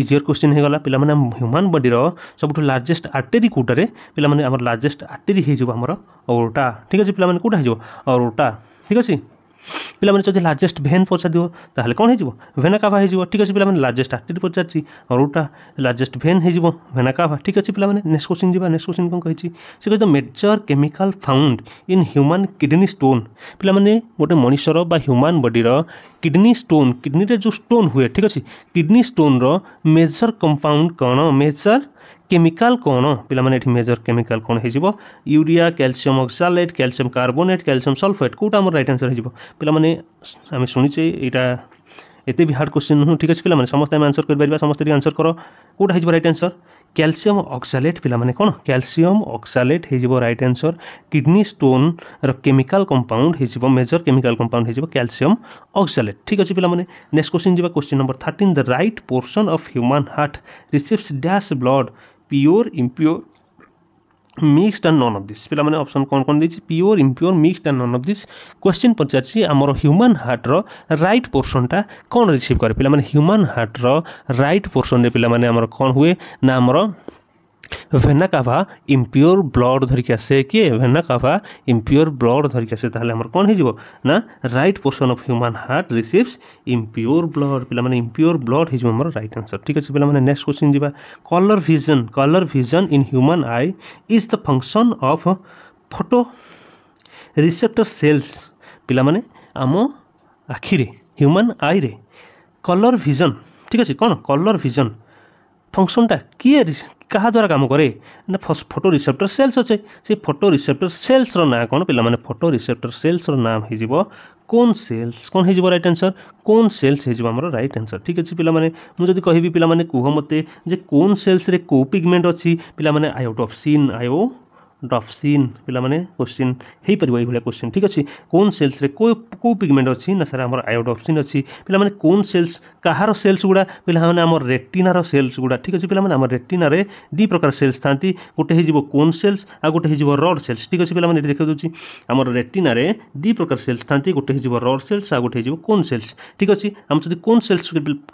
ଇଜିଅର୍ କ୍ୱେଶ୍ଚିନ୍ ହେଇଗଲା ପିଲାମାନେ ଆମ ହ୍ୟୁମାନ୍ ବଡ଼ିର ସବୁଠୁ ଲାର୍ଜେଷ୍ଟ ଆର୍ଟେରୀ କେଉଁଟାରେ ପିଲାମାନେ ଆମର ଲାର୍ଜେଷ୍ଟ ଆର୍ଟେରୀ ହେଇଯିବ ଆମର ଅରୁଟା ଠିକ୍ ଅଛି ପିଲାମାନେ କେଉଁଟା ହେଇଯିବ ଅରୁଟା ଠିକ୍ ଅଛି ପିଲାମାନେ ଯଦି ଲାର୍ଜେଷ୍ଟ ଭେନ୍ ପଚାରିଦେବ ତାହେଲେ କ'ଣ ହେଇଯିବ ଭେନାକାଭା ହେଇଯିବ ଠିକ୍ ଅଛି ପିଲାମାନେ ଲାର୍ଜେଷ୍ଟ ଆର୍ଟେରି ପଚାରିଛି ରୋଟା ଲାର୍ଜେଷ୍ଟ ଭେନ୍ ହେଇଯିବ ଭେନାକାଭା ଠିକ୍ ଅଛି ପିଲାମାନେ ନେକ୍ସଟ କ୍ୱେଶ୍ଚିନ୍ ଯିବା ନେକ୍ସଟ କ୍ୱେଶ୍ଚିନ୍ କ'ଣ କହିଛି ସେ କହିଛି the major chemical found in human kidney stone ପିଲାମାନେ ଗୋଟେ ମଣିଷର ବା ହ୍ୟୁମାନ୍ ବଡ଼ିର କିଡ଼ନୀ ଷ୍ଟୋନ୍ କିଡ଼ନୀରେ ଯେଉଁ ଷ୍ଟୋନ୍ ହୁଏ ଠିକ୍ ଅଛି କିଡ଼ନୀ ଷ୍ଟୋନ୍ର ମେଜର କମ୍ପାଉଣ୍ଡ କ'ଣ ମେଜର କେମିକାଲ କ'ଣ ପିଲାମାନେ ଏଠି ମେଜର କେମିକାଲ କ'ଣ ହେଇଯିବ urea calcium oxalate calcium carbonate calcium sulphate କେଉଁଟା ଆମର ରାଇଟ୍ ଆନ୍ସର୍ ହେଇଯିବ ପିଲାମାନେ ଆମେ ଶୁଣିଛେ ଏଇଟା ଏତେ ବି ହାର୍ଡ଼ କ୍ୱେଶ୍ଚିନ୍ ନୁହଁ ଠିକ୍ ଅଛି ପିଲାମାନେ ସମସ୍ତେ ଆମେ ଆନ୍ସର୍ କରିପାରିବା ସମସ୍ତେ ଟିକେ ଆନ୍ସର୍ କର କେଉଁଟା ହେଇଯିବ ରାଇଟ୍ ଆନ୍ସର୍ କ୍ୟାଲସିୟମ୍ ଅକ୍ସାଲେଟ୍ ପିଲାମାନେ କ'ଣ କ୍ୟାଲସିୟମ୍ ଅକ୍ସାଲେଟ୍ ହେଇଯିବ ରାଇଟ୍ ଆନ୍ସର୍ କିଡ଼ନୀ ଷ୍ଟୋନ୍ର କେମିକାଲ କମ୍ପାଉଣ୍ଡ ହେଇଯିବ ମେଜର କେମିକାଲ କମ୍ପାଉଣ୍ଡ ହେଇଯିବ କ୍ୟାଲସିୟମ୍ ଅକ୍ସାଲେଟ୍ ଠିକ୍ ଅଛି ପିଲାମାନେ ନେକ୍ସଟ କ୍ୱେଶ୍ଚିନ୍ ଯିବା question number thirteen the right portion of human heart receives dash blood pure impure mixed and none of this ପିଲାମାନେ option କ'ଣ କ'ଣ ଦେଇଛି pure impure mixed and none of this question ପଚାରିଛି ଆମର ହ୍ୟୁମାନ୍ ହାର୍ଟର ରାଇଟ୍ ପୋର୍ସନଟା କ'ଣ receive କରେ ପିଲାମାନେ human ହାର୍ଟର right ପୋର୍ସନରେ ପିଲାମାନେ ଆମର କ'ଣ ହୁଏ ନା ଆମର ভেনা কাভা ইম্পিওর ବ୍ଲଡ୍ ଧରିକି ଆସେ କିଏ ଭେନା କାଭା ଇମ୍ପିଓର ବ୍ଲଡ୍ ଧରିକି ଆସେ ତାହେଲେ ଆମର କ'ଣ ହେଇଯିବ ନା right portion of human heart receives impure blood ପିଲାମାନେ ଇମ୍ପିଓର ବ୍ଲଡ୍ ହେଇଯିବ ଆମର ରାଇଟ୍ ଆନ୍ସର୍ ଠିକ୍ ଅଛି ପିଲାମାନେ ନେକ୍ସଟ କ୍ୱେଶ୍ଚିନ୍ ଯିବା colour vision colour vision in human eye is the function of photoreceptor cells ପିଲାମାନେ ଆମ ଆଖିରେ ହ୍ୟୁମାନ୍ ଆଇରେ କଲର୍ ଭିଜନ୍ ଠିକ୍ ଅଛି କ'ଣ କଲର୍ ଭିଜନ୍ ଫଙ୍କସନ୍ଟା କିଏ କାହା ଦ୍ୱାରା କାମ କରେ ନା ଫଟୋ ରିସେପ୍ଟର ସେଲ୍ସ ଅଛେ ସେ ଫଟୋ ରିସେପ୍ଟର ସେଲ୍ସର ନାଁ କ'ଣ ପିଲାମାନେ ଫଟୋ ରିସେପ୍ଟର ସେଲ୍ସର ନାମ ହେଇଯିବ কোন সেলস কোন হয়ে রাইট আনসর কোন সেলস হয়ে আমার রাইট আনসর ঠিক আছে পিলা মানে যদি কহবি পিলা মানে কুহ মতো যে কোন সেলসরে কেউ পিগমেন্ট অছি পিলা মানে আয়োডপসিন আয়ো ডপসিন পিলা মানে কোশ্চিন হয়ে পাব এইভাবে কোশ্চিন ঠিক আছে কোন সেলসরে কেউ কেউ পিগমেন্ট অছি না স্যার আমার আয়োডপসিন অছি পিলা মানে কোন সেলস କାହାର ସେଲ୍ସ ଗୁଡ଼ା ପିଲାମାନେ ଆମ ରେଟିନାର ସେଲ୍ସ ଗୁଡ଼ା ଠିକ୍ ଅଛି ପିଲାମାନେ ଆମ ରେଟିନାରେ ଦୁଇ ପ୍ରକାର ସେଲ୍ସ ଥାନ୍ତି ଗୋଟେ ହେଇଯିବ କୋନ୍ ସେଲ୍ସ ଆଉ ଗୋଟେ ହେଇଯିବ ରଡ୍ ସେଲ୍ସ ଠିକ୍ ଅଛି ପିଲାମାନେ ଏଠି ଦେଖାଯାଉଛି ଆମର ରେଟିନାରେ ଦୁଇ ପ୍ରକାର ସେଲ୍ସ ଥାନ୍ତି ଗୋଟେ ହେଇଯିବ ରଡ୍ ସେଲ୍ସ ଆଉ ଗୋଟେ ହେଇଯିବ କୋନ୍ ସେଲ୍ସ ଠିକ୍ ଅଛି ଆମେ ଯଦି କୋନ୍ ସେଲ୍ସ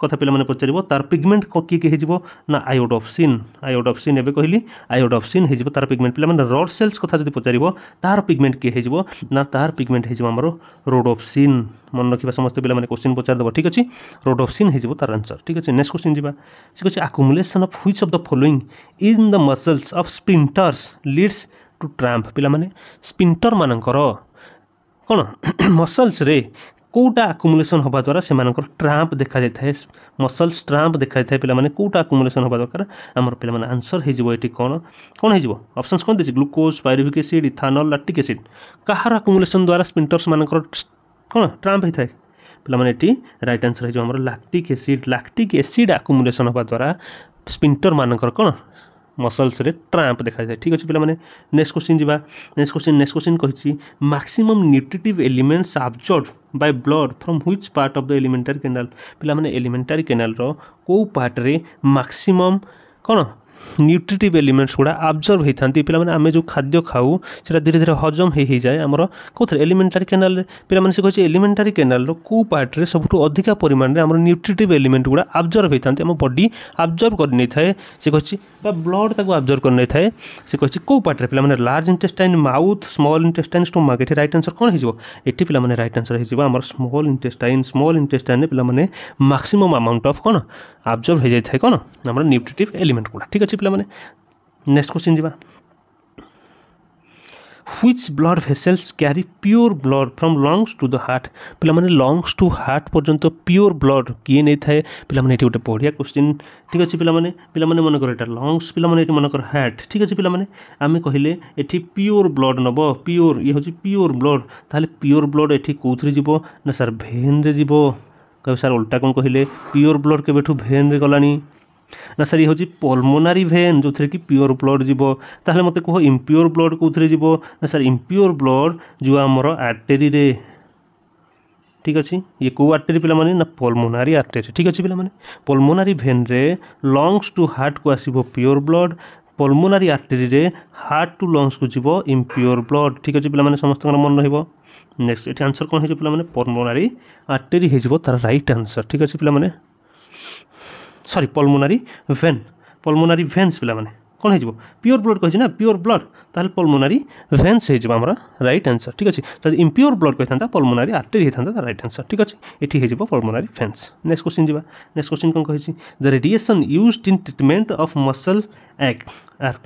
କଥା ପିଲାମାନେ ପଚାରିବ ତାର ପିଗମେଣ୍ଟ କିଏ କିଏ ହେଇଯିବ ନା ଆଇଓଡପ୍ସିନ୍ ଆଇଓଡପ୍ସିନ୍ ଏବେ କହିଲି ଆଇଓଡପ୍ସିନ୍ ହେଇଯିବ ତାର ପିଗମେଣ୍ଟ ପିଲାମାନେ ରଡ୍ ସେଲ୍ସ କଥା ଯଦି ପଚାରିବ ତାହାର ପିଗମେଣ୍ଟ କିଏ ହେଇଯିବ ନା ତାହାର ପିଗମେଣ୍ଟ ହେଇଯିବ ଆମର ରୋଡପ୍ସିନ୍ ମନେ ରଖିବା ସମସ୍ତେ ପିଲାମାନେ କୋଶ୍ଚିନ୍ ପଚାରିଦେବ ଠିକ୍ ଅଛି ରୋଡପ୍ସିନ୍ କୋଶ୍ଚିନ୍ ହେଇଯିବ ତାର ଆନ୍ସର୍ ଠିକ୍ ଅଛି ନେକ୍ସଟ କୋଶ୍ଚିନ୍ ଯିବା ସେ କହୁଛି accumulation of which of the following in the muscles of sprinters leads to cramp ପିଲାମାନେ ସ୍ପିଣ୍ଟର୍ମାନଙ୍କର କ'ଣ ମସଲ୍ସରେ କେଉଁଟା ଆକୁମୁଲେସନ୍ ହେବା ଦ୍ୱାରା ସେମାନଙ୍କର ଟ୍ରାମ୍ପ ଦେଖାଯାଇଥାଏ ମସଲ୍ସ ଟ୍ରାମ୍ପ ଦେଖାଯାଇଥାଏ ପିଲାମାନେ କେଉଁଟା ଆକୁମୁଲେସନ୍ ହେବା ଦରକାର ଆମର ପିଲାମାନେ ଆନ୍ସର୍ ହେଇଯିବ ଏଠି କ'ଣ କ'ଣ ହେଇଯିବ ଅପସନ୍ସ କ'ଣ ଦେଇଛି glucose pyruvic acid ethanol lactic acid କାହାର ଆକୁମୁଲେସନ୍ ଦ୍ୱାରା ସ୍ପିଣ୍ଟର୍ସମାନଙ୍କର କ'ଣ ଟ୍ରାମ୍ପ ହେଇଥାଏ ପିଲାମାନେ ଏଠି ରାଇଟ୍ ଆନ୍ସର୍ ହେଇଯିବ ଆମର lactic acid lactic acid accumulation ହେବା ଦ୍ୱାରା ସ୍ପିଣ୍ଟରମାନଙ୍କର କ'ଣ ମସଲ୍ସରେ ଟ୍ରାମ୍ପ ଦେଖାଯାଏ ଠିକ୍ ଅଛି ପିଲାମାନେ ନେକ୍ସଟ କୋଶ୍ଚିନ୍ ଯିବା ନେକ୍ସଟ କୋଶ୍ଚିନ୍ ନେକ୍ସଟ କୋଶ୍ଚିନ୍ କହିଛି maximum nutritive elements observe by blood from which part of the elementary canal ପିଲାମାନେ ଏଲିମେଣ୍ଟାରୀ କେନାଲ୍ର କେଉଁ ପାର୍ଟରେ ମାକ୍ସିମମ୍ କ'ଣ ନ୍ୟୁଟ୍ରିଟିଭ୍ ଏଲିମେଣ୍ଟସ୍ ଗୁଡ଼ା ଆବଜର୍ଭ ହୋଇଥାନ୍ତି ପିଲାମାନେ ଆମେ ଯେଉଁ ଖାଦ୍ୟ ଖାଉ ସେଇଟା ଧୀରେ ଧୀରେ ହଜମ ହେଇ ହେଇଯାଏ ଆମର କେଉଁଥିରେ ଏଲିମେଣ୍ଟାରୀ କେନାଲରେ ପିଲାମାନେ ସେ କହିଛି ଏଲିମେଣ୍ଟାରୀ କେନାଲର କେଉଁ ପାର୍ଟରେ ସବୁଠୁ ଅଧିକା ପରିମାଣରେ ଆମର ନ୍ୟୁଟ୍ରିଟିଭ୍ ଏଲିମେଣ୍ଟ ଗୁଡ଼ା ଆବଜର୍ଭ ହୋଇଥାନ୍ତି ଆମ ବଡ଼ି ଆବଜର୍ଭ କରିନେଇଥାଏ ସେ କହିଛି ବା ବ୍ଲଡ଼ ତାକୁ ଆବଜର୍ଭ କରିନେଇଥାଏ ସେ କହିଛି କେଉଁ ପାର୍ଟରେ ପିଲାମାନେ large intestine mouth small intestine stomach ଏଠି ରାଇଟ୍ ଆନ୍ସର୍ କ'ଣ ହେଇଯିବ ଏଠି ପିଲାମାନେ ରାଇଟ୍ ଆନ୍ସର୍ ହେଇଯିବ ଆମର ସ୍ମଲ୍ ଇଣ୍ଟେଷ୍ଟାଇନ୍ ସ୍ମଲ୍ ଇଣ୍ଟେଷ୍ଟାଇନ୍ରେ ପିଲାମାନେ ମାକ୍ସିମମ୍ ଆମାଉଣ୍ଟ ଅଫ୍ କ'ଣ ଆବଜର୍ଭ ହୋଇଯାଇଥାଏ କ'ଣ ଆମର ନ୍ୟୁଟ୍ରିଟିଭ୍ ଏଲିମେଣ୍ଟ ଗୁଡ଼ା ଠିକ୍ ଅଛି प्लस पाने नेक्स्ट क्वेश्चन जावा which blood vessels carry pure blood from lungs to the heart ପିଲାମାନେ ଲଙ୍ଗସ୍ ଟୁ ହାର୍ଟ ପର୍ଯ୍ୟନ୍ତ ପିଓର ବ୍ଲଡ୍ କିଏ ନେଇଥାଏ ପିଲାମାନେ ଏଠି ଗୋଟେ ବଢ଼ିଆ କ୍ୱେଶ୍ଚିନ୍ ଠିକ୍ ଅଛି ପିଲାମାନେ ପିଲାମାନେ ମନେକର ଏଇଟା ଲଙ୍ଗସ୍ ପିଲାମାନେ ଏଠି ମନେକର ହାର୍ଟ ଠିକ୍ ଅଛି ପିଲାମାନେ ଆମେ କହିଲେ ଏଠି ପିଓର ବ୍ଲଡ୍ ନେବ ପିଓର ଇଏ ହେଉଛି ପିଓର ବ୍ଲଡ୍ ତାହେଲେ ପିଓର ବ୍ଲଡ୍ ଏଠି କେଉଁଥିରେ ଯିବ ନା ସାର୍ ଭେନ୍ରେ ଯିବ କହିବେ ସାର୍ ଓଲଟା କ'ଣ କହିଲେ ପିଓର ବ୍ଲଡ୍ କେବେଠୁ ଭେନ୍ରେ ଗଲାଣି ନା ସାର୍ ଇଏ ହେଉଛି ପଲ୍ମୋନାରୀ ଭେନ୍ ଯେଉଁଥିରେ କି ପିଓର୍ ବ୍ଲଡ଼୍ ଯିବ ତାହେଲେ ମୋତେ କୁହ ଇମ୍ପିଓର୍ ବ୍ଲଡ଼୍ କେଉଁଥିରେ ଯିବ ନା ସାର୍ ଇମ୍ପିଓର୍ ବ୍ଲଡ଼୍ ଯେଉଁ ଆମର ଆର୍ଟେରୀରେ ଠିକ୍ ଅଛି ଇଏ କେଉଁ ଆର୍ଟେରୀ ପିଲାମାନେ ନା ପଲ୍ମୋନାରୀ ଆର୍ଟେରୀ ଠିକ୍ ଅଛି ପିଲାମାନେ ପଲ୍ମୋନାରୀ ଭେନ୍ରେ ଲଙ୍ଗସ୍ ଟୁ ହାର୍ଟକୁ ଆସିବ ପିଓର୍ ବ୍ଲଡ଼୍ ପଲ୍ମୋନାରୀ ଆର୍ଟେରୀରେ ହାର୍ଟ ଟୁ ଲଙ୍ଗସ୍କୁ ଯିବ ଇମ୍ପିଓର୍ ବ୍ଲଡ଼୍ ଠିକ୍ ଅଛି ପିଲାମାନେ ସମସ୍ତଙ୍କର ମନେ ରହିବ ନେକ୍ସଟ ଏଠି ଆନ୍ସର୍ କ'ଣ ହେଇଯିବ ପିଲାମାନେ ପଲ୍ମୋନାରୀ ଆର୍ଟେରୀ ହେଇଯିବ ତା'ର ରାଇଟ୍ ଆନ୍ସର୍ ଠିକ୍ ଅଛି ପିଲାମାନେ sorry pulmonary vein pulmonary veins ପିଲାମାନେ କ'ଣ ହେଇଯିବ ପିଓର ବ୍ଲଡ୍ କହିଛି ନା ପିଓର ବ୍ଲଡ୍ ତାହେଲେ ପଲ୍ମୋନାରୀ ଭେନ୍ସ ହେଇଯିବ ଆମର ରାଇଟ୍ ଆନ୍ସର ଠିକ୍ ଅଛି ଯଦି ଇମ୍ପିଓର ବ୍ଲଡ୍ କହିଥାନ୍ତା ପଲ୍ମୋନାରୀ ଆର୍ଟେରୀ ହେଇଥାନ୍ତା ତାର ରାଇଟ୍ ଆନ୍ସର ଠିକ୍ ଅଛି ଏଠି ହେଇଯିବ ପଲ୍ମୋନାରୀ ଭେନ୍ସ ନେକ୍ସଟ କୋଶ୍ଚିନ୍ ଯିବା ନେକ୍ସଟ କୋଶ୍ଚିନ୍ କ'ଣ କହିଛି the radiation used in treatment of muscle ଆକ୍ ଆର୍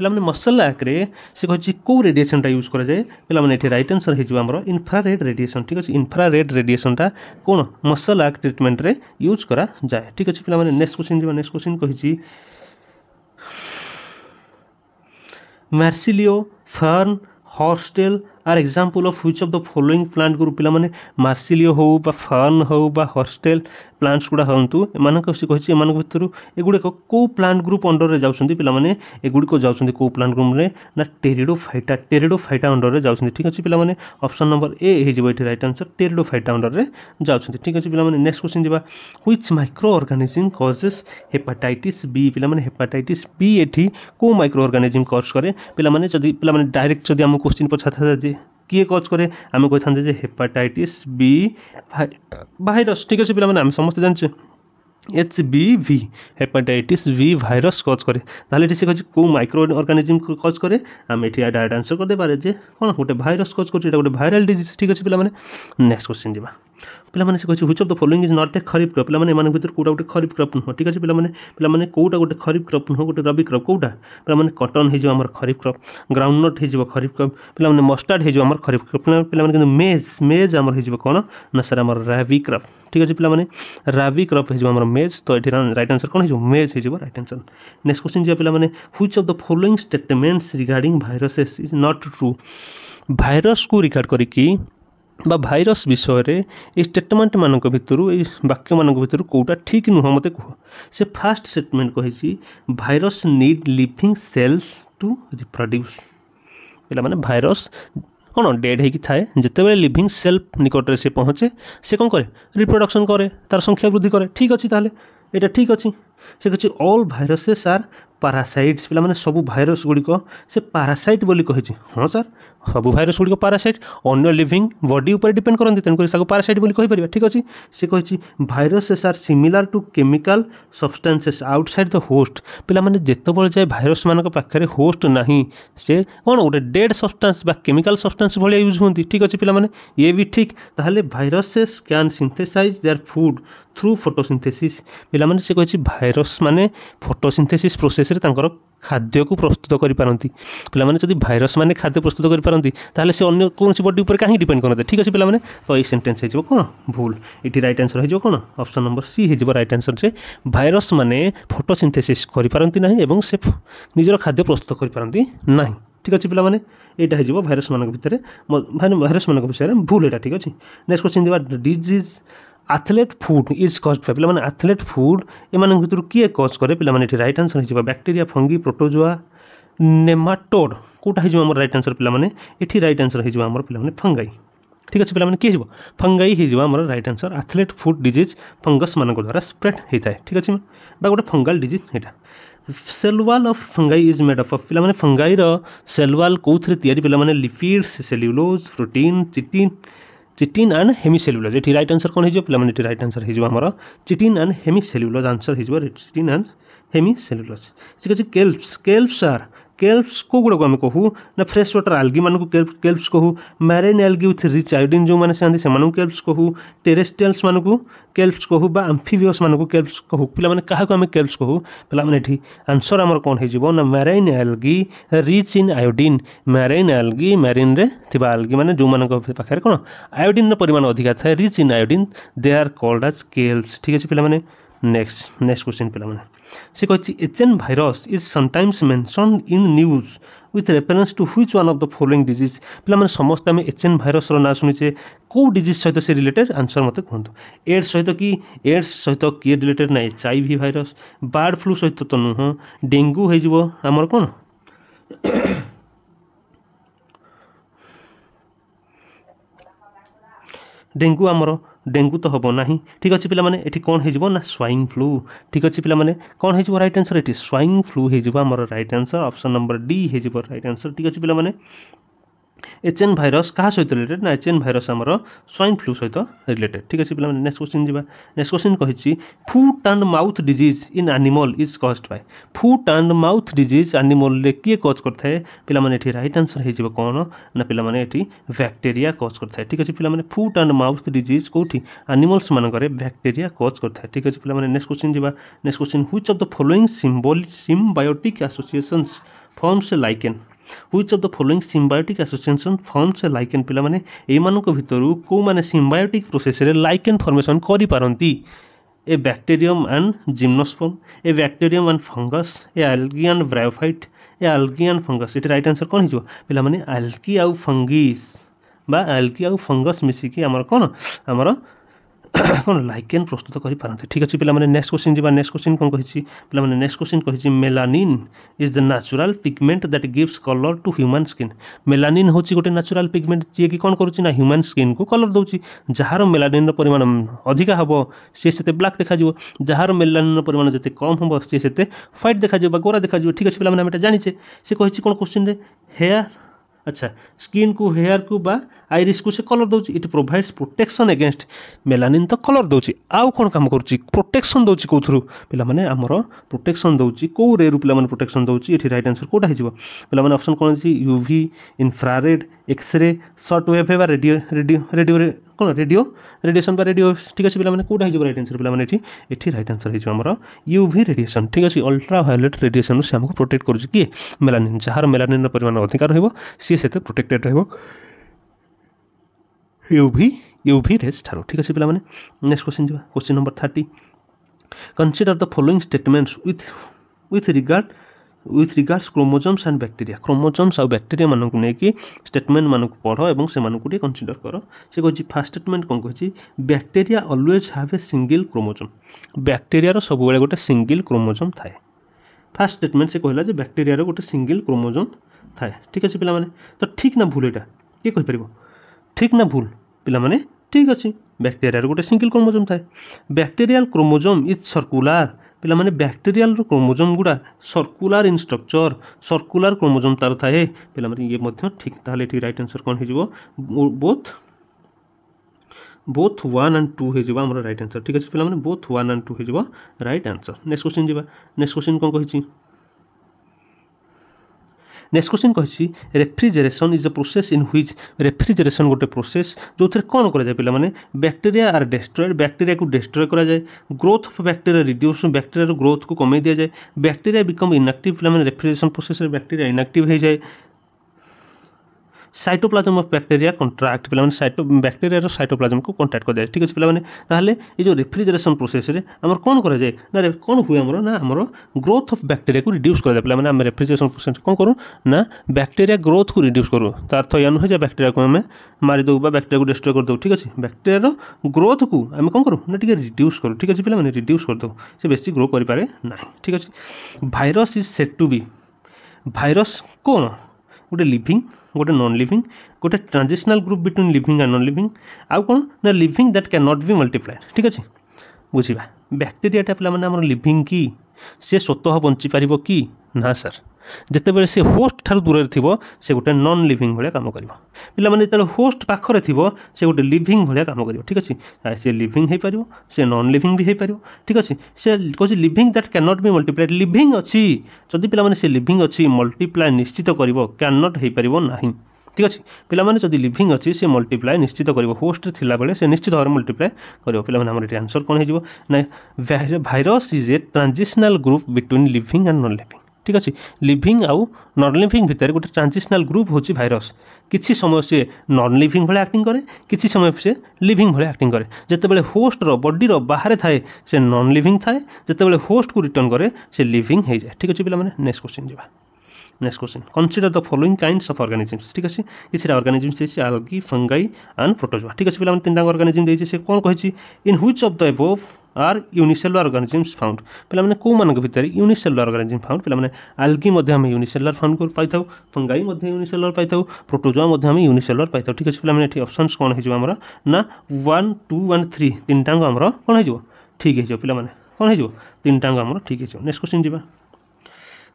पे मसल आक्रे से कहे कौ रेडिएसनटा यूज कराए पे रईट आनसर होमर रेड रेडिएसन ठीक अच्छे इनफ्रारेड रेडिएसनटा कौन मसल आक् ट्रिटमेंट यूज कराए ठीक अच्छे पे नेक्स्ट क्वेश्चन जी नेक्स क्वेश्चन कही Marsilea fern horsetail are example of which of the following plant group ପିଲାମାନେ ମାର୍ସିଲିଓ ହେଉ ବା ଫର୍ନ ହେଉ ବା ହର୍ଷ୍ଟେଲ ପ୍ଲାଣ୍ଟସ୍ ଗୁଡ଼ା ହୁଅନ୍ତୁ ଏମାନଙ୍କ ସେ କହିଛି ଏମାନଙ୍କ ଭିତରୁ ଏଗୁଡ଼ିକ କେଉଁ ପ୍ଲାଣ୍ଟ ଗ୍ରୁପ୍ ଅଣ୍ଡରରେ ଯାଉଛନ୍ତି ପିଲାମାନେ ଏଗୁଡ଼ିକ ଯାଉଛନ୍ତି କେଉଁ ପ୍ଲାଣ୍ଟ ଗ୍ରୁପ୍ରେ ନା ଟେରିଡ଼ୋ ଫାଇଟା ଟେରିଡ଼ୋ ଫାଇଟା ଅଣ୍ଡରରେ ଯାଉଛନ୍ତି ଠିକ୍ ଅଛି ପିଲାମାନେ ଅପସନ୍ ନମ୍ବର ଏ ହେଇଯିବ ଏଠି ରାଇଟ୍ ଆନ୍ସର୍ ଟେରିଡ଼ୋ ଫାଇଟା ଅଣ୍ଡରରେ ଯାଉଛନ୍ତି ଠିକ୍ ଅଛି ପିଲାମାନେ ନେକ୍ସଟ କ୍ୱେଶ୍ଚିନ୍ ଯିବା which microorganism causes hepatitis B ପିଲାମାନେ ହେପାଟାଇଟିସ୍ ବି ଏଠି କେଉଁ ମାଇକ୍ରୋ ଅର୍ଗାନିଜିମ୍ କଜ୍ କରେ ପିଲାମାନେ ଯଦି ପିଲାମାନେ ଡାଇରେକ୍ଟ ଯଦି ଆମ କ୍ୱେଶ୍ଚିନ୍ ପଚାରିଥାନ୍ତା ଯେ କିଏ କଜ୍ କରେ ଆମେ କହିଥାନ୍ତେ ଯେ ହେପାଟାଇଟିସ୍ ବି ଭାଇରସ୍ ଠିକ୍ ଅଛି ପିଲାମାନେ ଆମେ ସମସ୍ତେ ଜାଣିଛେ H B V hepatitis B virus cause କରେ ତାହେଲେ ଏଠି ଶିଖାଉଛି କେଉଁ ମାଇକ୍ରୋ ଅର୍ଗାନିଜିମ୍ କଜ୍ କରେ ଆମେ ଏଠି ଡାଇରେକ୍ଟ ଆନ୍ସର୍ କରିଦେବାରେ ଯେ କ'ଣ ଗୋଟେ ଭାଇରସ୍ କଜ୍ କରୁଛି ଏଇଟା ଗୋଟେ ଭାଇରାଲ୍ ଡିଜିଜ୍ ଠିକ୍ ଅଛି ପିଲାମାନେ ନେକ୍ସଟ କ୍ୱେଶ୍ଚିନ୍ ଯିବା ପିଲାମାନେ ସେ କହିଛି which of the following is not a kharif crop ପିଲାମାନେ ଏମାନଙ୍କ ଭିତରୁ କେଉଁଟା ଗୋଟେ ଖରିଫ୍ କ୍ରପ୍ ନୁହଁ ଠିକ୍ ଅଛି ପିଲାମାନେ ପିଲାମାନେ କେଉଁଟା ଗୋଟେ ଖରିଫ୍ କ୍ରପ୍ ନୁହଁ ଗୋଟେ ରବି କ୍ରପ୍ କେଉଁଟା ପିଲାମାନେ କଟନ୍ ହେଇଯିବ ଆମର ଖରିଫ୍ କ୍ରପ୍ ଗ୍ରାଉଣ୍ଡନଟ୍ ହେଇଯିବ ଖରିଫ୍ କ୍ରପ୍ ପିଲାମାନେ ମଷ୍ଟାର୍ଡ଼ ହେଇଯିବ ଆମର ଖରିଫ୍ କ୍ରପ୍ ପିଲାମାନେ କିନ୍ତୁ ମେଜ୍ ମେଜ୍ ଆମର ହେଇଯିବ କ'ଣ ନା ସାର୍ ଆମର ରାବି କ୍ରପ୍ ଠିକ୍ ଅଛି ପିଲାମାନେ ରାବି କ୍ରପ୍ ହେଇଯିବ ଆମର ମେଜ୍ ତ ଏଠି ରାଇଟ୍ ଆନ୍ସର୍ କ'ଣ ହେଇଯିବ ମେଜ୍ ହେଇଯିବ ରାଇଟ୍ ଆନ୍ସର୍ ନେକ୍ସଟ କ୍ୱେଶ୍ଚିନ୍ ଯିବା ପିଲାମାନେ which of the following statements regarding viruses is not true ଭାଇରସ୍କୁ ରିଗାର୍ଡ଼ କରିକି বা ଭାଇରସ୍ ବିଷୟରେ ଏଇ ଷ୍ଟେଟମେଣ୍ଟମାନଙ୍କ ଭିତରୁ ଏଇ ବାକ୍ୟମାନଙ୍କ ଭିତରୁ କେଉଁଟା ଠିକ୍ ନୁହଁ ମୋତେ କୁହ ସେ ଫାର୍ଷ୍ଟ ଷ୍ଟେଟମେଣ୍ଟ କହିଛି virus need living cells to reproduce ପିଲାମାନେ ଭାଇରସ୍ କ'ଣ ଡେଡ଼୍ ହେଇକି ଥାଏ ଯେତେବେଳେ ଲିଭିଂ ସେଲ୍ ନିକଟରେ ସେ ପହଞ୍ଚେ ସେ କ'ଣ କରେ ରିପ୍ରଡକ୍ସନ୍ କରେ ତା'ର ସଂଖ୍ୟା ବୃଦ୍ଧି କରେ ଠିକ୍ ଅଛି ତାହେଲେ ଏଇଟା ଠିକ୍ ଅଛି ସେ କହିଛି ଅଲ୍ ଭାଇରସେସ୍ ଆର୍ ପାରାସାଇଟ୍ସ ପିଲାମାନେ ସବୁ ଭାଇରସ୍ ଗୁଡ଼ିକ ସେ ପାରାସାଇଟ୍ ବୋଲି କହିଛି ହଁ ସାର୍ ସବୁ ଭାଇରସ୍ ଗୁଡ଼ିକ ପାରାସାଇଟ୍ ଅନ୍ୟ ଲିଭିଂ ବଡି ଉପରେ ଡିପେଣ୍ଡ କରନ୍ତି ତେଣୁକରି ତାକୁ ପାରାସାଇଟ୍ ବୋଲି କହିପାରିବା ଠିକ୍ ଅଛି ସେ କହିଛି viruses are similar to chemical substances outside the host ପିଲାମାନେ ଯେତେବେଳେ ଯାଏ ଭାଇରସ୍ମାନଙ୍କ ପାଖରେ ହୋଷ୍ଟ ନାହିଁ ସେ କ'ଣ ଗୋଟେ ଡେଡ୍ ସବଷ୍ଟାନ୍ସ ବା କେମିକାଲ୍ ସବଷ୍ଟାନ୍ସ ଭଳିଆ ୟୁଜ୍ ହୁଅନ୍ତି ଠିକ୍ ଅଛି ପିଲାମାନେ ଇଏ ବି ଠିକ୍ ତାହେଲେ viruses can synthesise their food through photosynthesis ପିଲାମାନେ ସେ କହିଛି ଭାଇରସ୍ ମାନେ ଫଟୋସିନ୍ଥେସିସ୍ ପ୍ରୋସେସ୍ରେ ତାଙ୍କର ଖାଦ୍ୟକୁ ପ୍ରସ୍ତୁତ କରିପାରନ୍ତି ପିଲାମାନେ ଯଦି ଭାଇରସ୍ ମାନେ ଖାଦ୍ୟ ପ୍ରସ୍ତୁତ କରିପାରନ୍ତି ତାହେଲେ ସେ ଅନ୍ୟ କୌଣସି ବଡି ଉପରେ କାହିଁକି ଡିପେଣ୍ଡ କରନ୍ତେ ଠିକ୍ ଅଛି ପିଲାମାନେ ତ ଏଇ ସେଣ୍ଟେନ୍ସ ହେଇଯିବ କ'ଣ ଭୁଲ ଏଠି ରାଇଟ୍ ଆନ୍ସର୍ ହେଇଯିବ କ'ଣ ଅପସନ୍ ନମ୍ବର ସି ହେଇଯିବ ରାଇଟ୍ ଆନ୍ସର୍ ଯେ ଭାଇରସ୍ ମାନେ ଫଟୋସିନ୍ଥେସିସ୍ କରିପାରନ୍ତି ନାହିଁ ଏବଂ ସେ ନିଜର ଖାଦ୍ୟ ପ୍ରସ୍ତୁତ କରିପାରନ୍ତି ନାହିଁ ঠিক আছে পিলামানে এটা হয়ে যাব ভাইরস মানক ভিতরে ভাইরস মানক বিষয়ে ভুল এটা ঠিক আছে নেক্সট কোশ্চিন দেওয়া disease athlete foot is cause by ପିଲାମାନେ ଆଥଲେଟ୍ ଫୁଡ୍ ଏମାନଙ୍କ ଭିତରୁ କିଏ କଜ୍ କରେ ପିଲାମାନେ ଏଠି ରାଇଟ୍ ଆନ୍ସର୍ ହେଇଯିବ ବ୍ୟାକ୍ଟେରିଆ ଫଙ୍ଗି ପ୍ରୋଟୋଜୁଆ ନେମାଟୋଡ୍ କେଉଁଟା ହେଇଯିବ ଆମର ରାଇଟ୍ ଆନ୍ସର୍ ପିଲାମାନେ ଏଠି ରାଇଟ୍ ଆନ୍ସର୍ ହେଇଯିବ ଆମର ପିଲାମାନେ ଫଙ୍ଗାଇ ଠିକ୍ ଅଛି ପିଲାମାନେ କିଏ ହେଇଯିବ ଫଙ୍ଗାଇ ହେଇଯିବ ଆମର right answer athlete foot disease ଫଙ୍ଗସ୍ମାନଙ୍କ ଦ୍ୱାରା ସ୍ପ୍ରେଡ୍ ହେଇଥାଏ ଠିକ୍ ଅଛି ବା ଗୋଟେ ଫଙ୍ଗାଲ୍ ଡିଜିଜ୍ ଏଇଟା cell wall of fungi is made of ପିଲାମାନେ ଫଙ୍ଗାଇର ସେଲ୍ ୱାଲ୍ କେଉଁଥିରେ ତିଆରି ପିଲାମାନେ lipids cellulose protein chitin chitin and hemicellulose ये रईट आंसर कौन हो पे राइट आंसर होमर चिटिन आंड हेमिसेल्युलोज आंसर हो चिटिन आंड हेमिसेल्युलोज ठीक अच्छे केल्प्स केल्स आर କେଲ୍ପସ୍ କେଉଁଗୁଡ଼ାକୁ ଆମେ କହୁ ନା ଫ୍ରେଶ୍ ୱାଟର୍ ଆଲଗିମାନଙ୍କୁ କେଲ୍ପସ୍ କହୁ marine algae with rich iodine ଯେଉଁମାନେ ସେନ୍ତି ସେମାନଙ୍କୁ କେଲ୍ପସ୍ କହୁ ଟେରେଷ୍ଟ୍ରିଆଲ୍ସମାନଙ୍କୁ କେଲ୍ପସ୍ କହୁ ବା ଆମ୍ଫିବିୟସ୍ମାନଙ୍କୁ କେଲ୍ପସ୍ କହୁ ପିଲାମାନେ କାହାକୁ ଆମେ କେଲ୍ପସ୍ କହୁ ପିଲାମାନେ ଏଠି ଆନ୍ସର୍ ଆମର କ'ଣ ହେଇଯିବ ନା marine algae rich in iodine marine algae ମ୍ୟାରିନ୍ରେ ଥିବା ଆଲଗି ମାନେ ଯେଉଁମାନଙ୍କ ପାଖରେ କ'ଣ ଆୟୋଡ଼ିନ୍ର ପରିମାଣ ଅଧିକା ଥାଏ rich in iodine they are called as kelps ଠିକ୍ ଅଛି ପିଲାମାନେ ନେକ୍ସଟ ନେକ୍ସଟ କ୍ୱେଶ୍ଚିନ୍ ପିଲାମାନେ ସେ କହିଛି H N virus is sometimes mention in news with reference to which one of the following disease ପିଲାମାନେ ସମସ୍ତେ ଆମେ ଏଚ୍ ଏନ୍ ଭାଇରସ୍ର ନାଁ ଶୁଣିଛେ କେଉଁ ଡିଜିଜ୍ ସହିତ ସେ ରିଲେଟେଡ୍ ଆନ୍ସର୍ ମୋତେ କୁହନ୍ତୁ ଏଡ୍ସ ସହିତ କି ଏଡ୍ସ ସହିତ କିଏ ରିଲେଟେଡ୍ ନା H I V virus bird flu ସହିତ ତ ନୁହଁ ଡେଙ୍ଗୁ ହେଇଯିବ ଆମର କ'ଣ ডেঙ্গু আমার ডেঙ্গু তো হব না ঠিক আছে পিলামানে এটি কোণ হয়ে না সোয়াইন ফ্লু ঠিক আছে পিলামানে কোণ হয়ে রাইট আনসর এটি সোয়াইন ফ্লু হয়ে আমার right answer option number D হয়ে রাইট আনসর ঠিক আছে পিলামানে एच एନ୍ ଭାଇରସ୍ କାହା ସହିତ ରିଲେଟେଡ୍ ନା ଏଚ୍ ଏନ୍ ଭାଇରସ୍ ଆମର ସ୍ୱାଇନ୍ ଫ୍ଲୁ ସହିତ ରିଲେଟେଡ୍ ଠିକ୍ ଅଛି ପିଲାମାନେ ନେକ୍ସଟ କ୍ୱେଶ୍ଚିନ୍ ଯିବା ନେକ୍ସଟ କ୍ୱେଶ୍ଚିନ୍ କହିଛି foot and mouth disease in animal is caused by foot and mouth disease ଆନିମଲ୍ରେ କିଏ କଜ୍ କରିଥାଏ ପିଲାମାନେ ଏଠି ରାଇଟ୍ ଆନ୍ସର୍ ହେଇଯିବ କ'ଣ ନା ପିଲାମାନେ ଏଠି ବ୍ୟାକ୍ଟେରିଆ କଜ୍ କରିଥାଏ ଠିକ୍ ଅଛି ପିଲାମାନେ ଫୁଟ୍ ଆଣ୍ଡ ମାଉଥ ଡିଜିଜ୍ କେଉଁଠି ଆନିମଲ୍ସମାନଙ୍କରେ ବ୍ୟାକ୍ଟେରିଆ କଜ୍ କରିଥାଏ ଠିକ୍ ଅଛି ପିଲାମାନେ ନେକ୍ସଟ କ୍ୱେଶ୍ଚିନ୍ ଯିବା next question which of the following symbol symbiotic associations forms lichen which of the following symbiotic association forms a lichen पे ଏଇମାନଙ୍କ ଭିତରୁ କେଉଁମାନେ ସିମ୍ବାୟୋଟିକ୍ ପ୍ରୋସେସ୍ରେ ଲାଇକେନ୍ ଫର୍ମେସନ୍ କରିପାରନ୍ତି a bacterium and gymnosperm a bacterium and fungus a algae and bryophyte a algae and fungus ये right answer कौन हो पे आल्गी आउ फंगिस बा आउ फंगस मिसिकी आमर कौन आमर ଆପଣ ଲାଇକେନ୍ ପ୍ରସ୍ତୁତ କରିପାରନ୍ତି ଠିକ୍ ଅଛି ପିଲାମାନେ ନେକ୍ସଟ କ୍ୱେଶ୍ଚିନ୍ ଯିବା ନେକ୍ସଟ କ୍ୱେଶ୍ଚିନ୍ କ'ଣ କହିଛି ପିଲାମାନେ ନେକ୍ସଟ କ୍ୱେଶ୍ଚିନ୍ କହିଛି melanin is the natural pigment that gives colour to human skin melanin ହେଉଛି ଗୋଟେ ନ୍ୟାଚୁରାଲ୍ ପିଗମେଣ୍ଟ ଯିଏକି କ'ଣ କରୁଛି ନା ହ୍ୟୁମାନ୍ ସ୍କିନ୍କୁ କଲର୍ ଦେଉଛି ଯାହାର ମେଲାନିନ୍ର ପରିମାଣ ଅଧିକା ହେବ ସିଏ ସେତେ ବ୍ଲାକ୍ ଦେଖାଯିବ ଯାହାର ମେଲାନିନ୍ର ପରିମାଣ ଯେତେ କମ୍ ହେବ ସିଏ ସେତେ ହ୍ୱାଇଟ୍ ଦେଖାଯିବ ବା ଗୋରା ଦେଖାଯିବ ଠିକ୍ ଅଛି ପିଲାମାନେ ଆମେ ଏଇଟା ଜାଣିଛେ ସେ କହିଛି କ'ଣ କ୍ୱେଶ୍ଚିନ୍ରେ ହେୟାର ଆଚ୍ଛା ସ୍କିନ୍କୁ ହେୟାରକୁ ବା ଆଇରିସ୍କୁ ସେ କଲର୍ ଦେଉଛି it provides protection against melanin ତ କଲର୍ ଦେଉଛି ଆଉ କ'ଣ କାମ କରୁଛି ପ୍ରୋଟେକ୍ସନ୍ ଦେଉଛି କେଉଁଥିରୁ ପିଲାମାନେ ଆମର ପ୍ରୋଟେକ୍ସନ୍ ଦେଉଛି କେଉଁ ରେରୁ ପିଲାମାନେ ପ୍ରୋଟେକ୍ସନ୍ ଦେଉଛି ଏଠି ରାଇଟ୍ ଆନ୍ସର୍ କେଉଁଟା ହେଇଯିବ ପିଲାମାନେ ଅପସନ୍ କ'ଣ ଅଛି UV infrared X ray short wave ବା ରେଡ଼ିଓ ରେଡ଼ିଓ ରେଡ଼ିଓରେ କ'ଣ ରେଡ଼ିଓ ରେଡ଼ିଏସନ୍ ବା ରେଡ଼ିଓ ଠିକ୍ ଅଛି ପିଲାମାନେ କେଉଁଟା ହେଇଯିବ ରାଇଟ୍ ଆନ୍ସର୍ ପିଲାମାନେ ଏଠି ଏଠି ରାଇଟ୍ ଆନ୍ସର୍ ହେଇଯିବ ଆମର ୟୁଭି ରେଡ଼ିଏସନ୍ ଠିକ୍ ଅଛି ଅଲ୍ଟ୍ରା ଭାୟୋଲେଟ୍ ରେଡ଼ିଏସନ୍ରୁ ସେ ଆମକୁ ପ୍ରୋଟେକ୍ଟ କରୁଛି କିଏ ମେଲାନିନ୍ ଯାହାର ମେଲାନିନ୍ର ପରିମାଣ ଅଧିକା ରହିବ ସିଏ ସେତେ ପ୍ରୋଟେକ୍ଟେଡ଼୍ ରହିବ U V U V rays ଠାରୁ ଠିକ୍ ଅଛି ପିଲାମାନେ ନେକ୍ସଟ କ୍ୱେଶ୍ଚିନ୍ ଯିବା question number thirty consider the following statements with with regard with regards chromosomes and bacteria chromosomes ଆଉ ବ୍ୟାକ୍ଟେରିଆମାନଙ୍କୁ ନେଇକି ଷ୍ଟେଟମେଣ୍ଟମାନଙ୍କୁ ପଢ଼ ଏବଂ ସେମାନଙ୍କୁ ଟିକେ କନସିଡର କର ସେ କହିଛି ଫାର୍ଷ୍ଟ ଷ୍ଟେଟମେଣ୍ଟ କ'ଣ କହିଛି bacteria always have a single chromosome ବ୍ୟାକ୍ଟେରିଆର ସବୁବେଳେ ଗୋଟେ ସିଙ୍ଗିଲ୍ କ୍ରୋମୋଜମ୍ ଥାଏ ଫାର୍ଷ୍ଟ ଷ୍ଟେଟମେଣ୍ଟ ସେ କହିଲା ଯେ ବ୍ୟାକ୍ଟେରିଆର ଗୋଟେ ସିଙ୍ଗିଲ୍ କ୍ରୋମୋଜମ୍ ଥାଏ ଠିକ୍ ଅଛି ପିଲାମାନେ ତ ଠିକ୍ ନା ଭୁଲ ଏଇଟା କିଏ କହିପାରିବ ঠিক না ভুল ପିଲାମାନେ ଠିକ୍ ଅଛି ବ୍ୟାକ୍ଟେରିଆର ଗୋଟେ ସିଙ୍ଗିଲ୍ କ୍ରୋମୋଜୋମ୍ ଥାଏ ବ୍ୟାକ୍ଟେରିଆଲ କ୍ରୋମୋଜୋମ୍ ଇଜ୍ ସର୍କୁଲାର ପିଲାମାନେ ବ୍ୟାକ୍ଟେରିଆଲର କ୍ରୋମୋଜୋମ୍ ଗୁଡ଼ା circular in structure circular chromosome ତା'ର ଥାଏ ପିଲାମାନେ ଇଏ ମଧ୍ୟ ଠିକ୍ ତାହେଲେ ଏଠି ରାଇଟ୍ ଆନ୍ସର୍ କ'ଣ ହେଇଯିବ both both one and two ହେଇଯିବ ଆମର ରାଇଟ୍ ଆନ୍ସର୍ ଠିକ୍ ଅଛି ପିଲାମାନେ ବୋଥ୍ ୱାନ୍ ଆଣ୍ଡ ଟୁ ହେଇଯିବ ରାଇଟ୍ ଆନ୍ସର୍ ନେକ୍ସଟ କ୍ୱେଶ୍ଚିନ୍ ଯିବା ନେକ୍ସଟ କ୍ୱେଶ୍ଚିନ୍ କ'ଣ କହିଛି ନେକ୍ସଟ କ୍ୱେଶ୍ଚିନ୍ କହିଛି refrigeration is a process in which refrigeration ଗୋଟେ ପ୍ରୋସେସ୍ ଯେଉଁଥିରେ କ'ଣ କରାଯାଏ ପିଲାମାନେ ବ୍ୟାକ୍ଟେରିଆ ଆର୍ ଡେଷ୍ଟ୍ରଏଡ଼୍ ବ୍ୟାକ୍ଟେରିଆକୁ ଡେଷ୍ଟ୍ରୟ କରାଯାଏ ଗ୍ରୋଥ୍ ଅଫ୍ ବ୍ୟାକ୍ଟେରିଆ ରିଡ୍ୟୁସ୍ ବ୍ୟାକ୍ଟେରିଆର ଗ୍ରୋଥ୍କୁ କମେଇ ଦିଆଯାଏ ବ୍ୟାକ୍ଟେରିଆ ବିକମ୍ ଇନାକ୍ଟିଭ୍ ପିଲାମାନେ ରେଫ୍ରିଜରେସନ୍ ପ୍ରୋସେସ୍ରେ ବ୍ୟାକ୍ଟେରିଆ ଇନାକ୍ଟିଭ୍ ହୋଇଯାଏ ସାଇଟୋପ୍ଲାଜମ୍ ଅଫ୍ ବ୍ୟାକ୍ଟେରିଆ କଣ୍ଟ୍ରାକ୍ଟ ପିଲାମାନେ ସାଇଟୋ ବ୍ୟାକ୍ଟେରିଆର ସାଇଟୋପ୍ଲାଜମ୍କୁ କଣ୍ଟ୍ରାକ୍ଟ କରିଯାଏ ଠିକ୍ ଅଛି ପିଲାମାନେ ତାହେଲେ ଏ ଯେଉଁ ରେଫ୍ରିଜରେସନ୍ ପ୍ରୋସେସ୍ରେ ଆମର କ'ଣ କରାଯାଏ ନା କ'ଣ ହୁଏ ଆମର ନା ଆମର ଗ୍ରୋଥ୍ ଅଫ୍ ବ୍ୟାକ୍ଟେରିଆକୁ ରିଡ୍ୟୁସ୍ କରାଯାଏ ପିଲାମାନେ ଆମେ ରେଫ୍ରିଜରେସନ୍ ପ୍ରୋସେସ୍ କ'ଣ କରୁ ନା ବ୍ୟାକ୍ଟେରିଆ ଗ୍ରୋଥ୍କୁ ରିଡ୍ୟୁସ୍ କରୁ ତା ଅର୍ଥ ଏହା ନୁହେଁ ଯେ ବ୍ୟାକ୍ଟେରିଆକୁ ଆମେ ମାରିଦେଉ ବା ବ୍ୟାକ୍ଟେରିଆକୁ ଡେଷ୍ଟ୍ରୟ କରିଦେଉ ଠିକ୍ ଅଛି ବ୍ୟାକ୍ଟେରିଆର ଗ୍ରୋଥ୍କୁ ଆମେ କ'ଣ କରୁ ନା ଟିକେ ରିଡ୍ୟୁସ୍ କରୁ ଠିକ୍ ଅଛି ପିଲାମାନେ ରିଡ୍ୟୁସ୍ କରିଦେଉ ସେ ବେଶୀ ଗ୍ରୋ କରିପାରେ ନାହିଁ ଠିକ୍ ଅଛି virus is said to be virus କ'ଣ ଗୋଟେ ଲିଭିଂ ଗୋଟେ ନନ୍ ଲିଭିଂ ଗୋଟେ transitional group between living and non living ଆଉ କ'ଣ ନା living that can not be multiplied ଠିକ୍ ଅଛି ବୁଝିବା ବ୍ୟାକ୍ଟେରିଆଟା ପିଲାମାନେ ଆମର ଲିଭିଂ କି ସେ ସ୍ୱତଃ ବଞ୍ଚିପାରିବ କି ନା ସାର୍ ଯେତେବେଳେ ସେ ହୋଷ୍ଟ ଠାରୁ ଦୂରରେ ଥିବ ସେ ଗୋଟେ ନନ୍ ଲିଭିଂ ଭଳିଆ କାମ କରିବ ପିଲାମାନେ ଯେତେବେଳେ ହୋଷ୍ଟ ପାଖରେ ଥିବ ସେ ଗୋଟେ ଲିଭିଂ ଭଳିଆ କାମ କରିବ ଠିକ୍ ଅଛି ସେ ଲିଭିଂ ହେଇପାରିବ ସେ ନନ୍ ଲିଭିଂ ବି ହେଇପାରିବ ଠିକ୍ ଅଛି ସେ କହୁଛି living that can not be multiply living ଅଛି ଯଦି ପିଲାମାନେ ସେ ଲିଭିଂ ଅଛି ମଲ୍ଟିପ୍ଲାଏ ନିଶ୍ଚିତ କରିବ କ୍ୟାନ୍ ନଟ୍ ହେଇପାରିବ ନାହିଁ ଠିକ୍ ଅଛି ପିଲାମାନେ ଯଦି লিভিং ଅଛି ସେ ମଲ୍ଟିପ୍ଲାଏ ନିଶ୍ଚିତ କରିବ ହୋଷ୍ଟରେ ଥିଲାବେଳେ ସେ ନିଶ୍ଚିତ ভাবে ମଲ୍ଟିପ୍ଲାଏ କରିବ ପିଲାମାନେ ଆମର এটি আনসর কোণ হয়ে যাব virus is a a group between between and non non ঠিক ଅଛି ଲିଭିଂ ଆଉ ନନ୍ ଲିଭିଂ ଭିତରେ ଗୋଟେ ଟ୍ରାନ୍ଜିସନାଲ୍ ଗ୍ରୁପ୍ ହେଉଛି ଭାଇରସ୍ କିଛି ସମୟ ସିଏ ନନ୍ ଲିଭିଂ ଭଳିଆ ଆକ୍ଟିଂ କରେ କିଛି ସମୟ ସିଏ ଲିଭିଂ ଭଳିଆ ଆକ୍ଟିଂ କରେ ଯେତେବେଳେ ହୋଷ୍ଟର ବଡ଼ିର ବାହାରେ ଥାଏ ସେ ନନ୍ ଲିଭିଂ ଥାଏ ଯେତେବେଳେ ହୋଷ୍ଟକୁ ରିଟର୍ଣ୍ଣ କରେ ସେ ଲିଭିଂ ହେଇଯାଏ ଠିକ୍ ଅଛି ପିଲାମାନେ ନେକ୍ସଟ କ୍ୱେଶ୍ଚିନ୍ ଯିବା next question consider the following kind of organisms ठीक अच्छे किसी अर्गानिजम्स देखिए आलगी फंगाई एंड प्रोटोजुआ ठीक अच्छे पे तीन टाइम अर्गानिजम देखिए से कौन कही इन which of the above are unicell organisms found पे कौन भितर यूनिसेल अर्गानिजम फाउंड पे आलगी आम यूनिसेलर फाउंड पाई फंगाई यूनिसेल पाई प्रोटोजुआ यूनिसेल यूनिसेलर ठीक अच्छे पे अप्सन कौन हो ना वन टू वन थ्री तीन टाइम कौन हो ठीक है पे कौन हो तीन टाइम ठीक है नेक्स्ट क्वेश्चन जी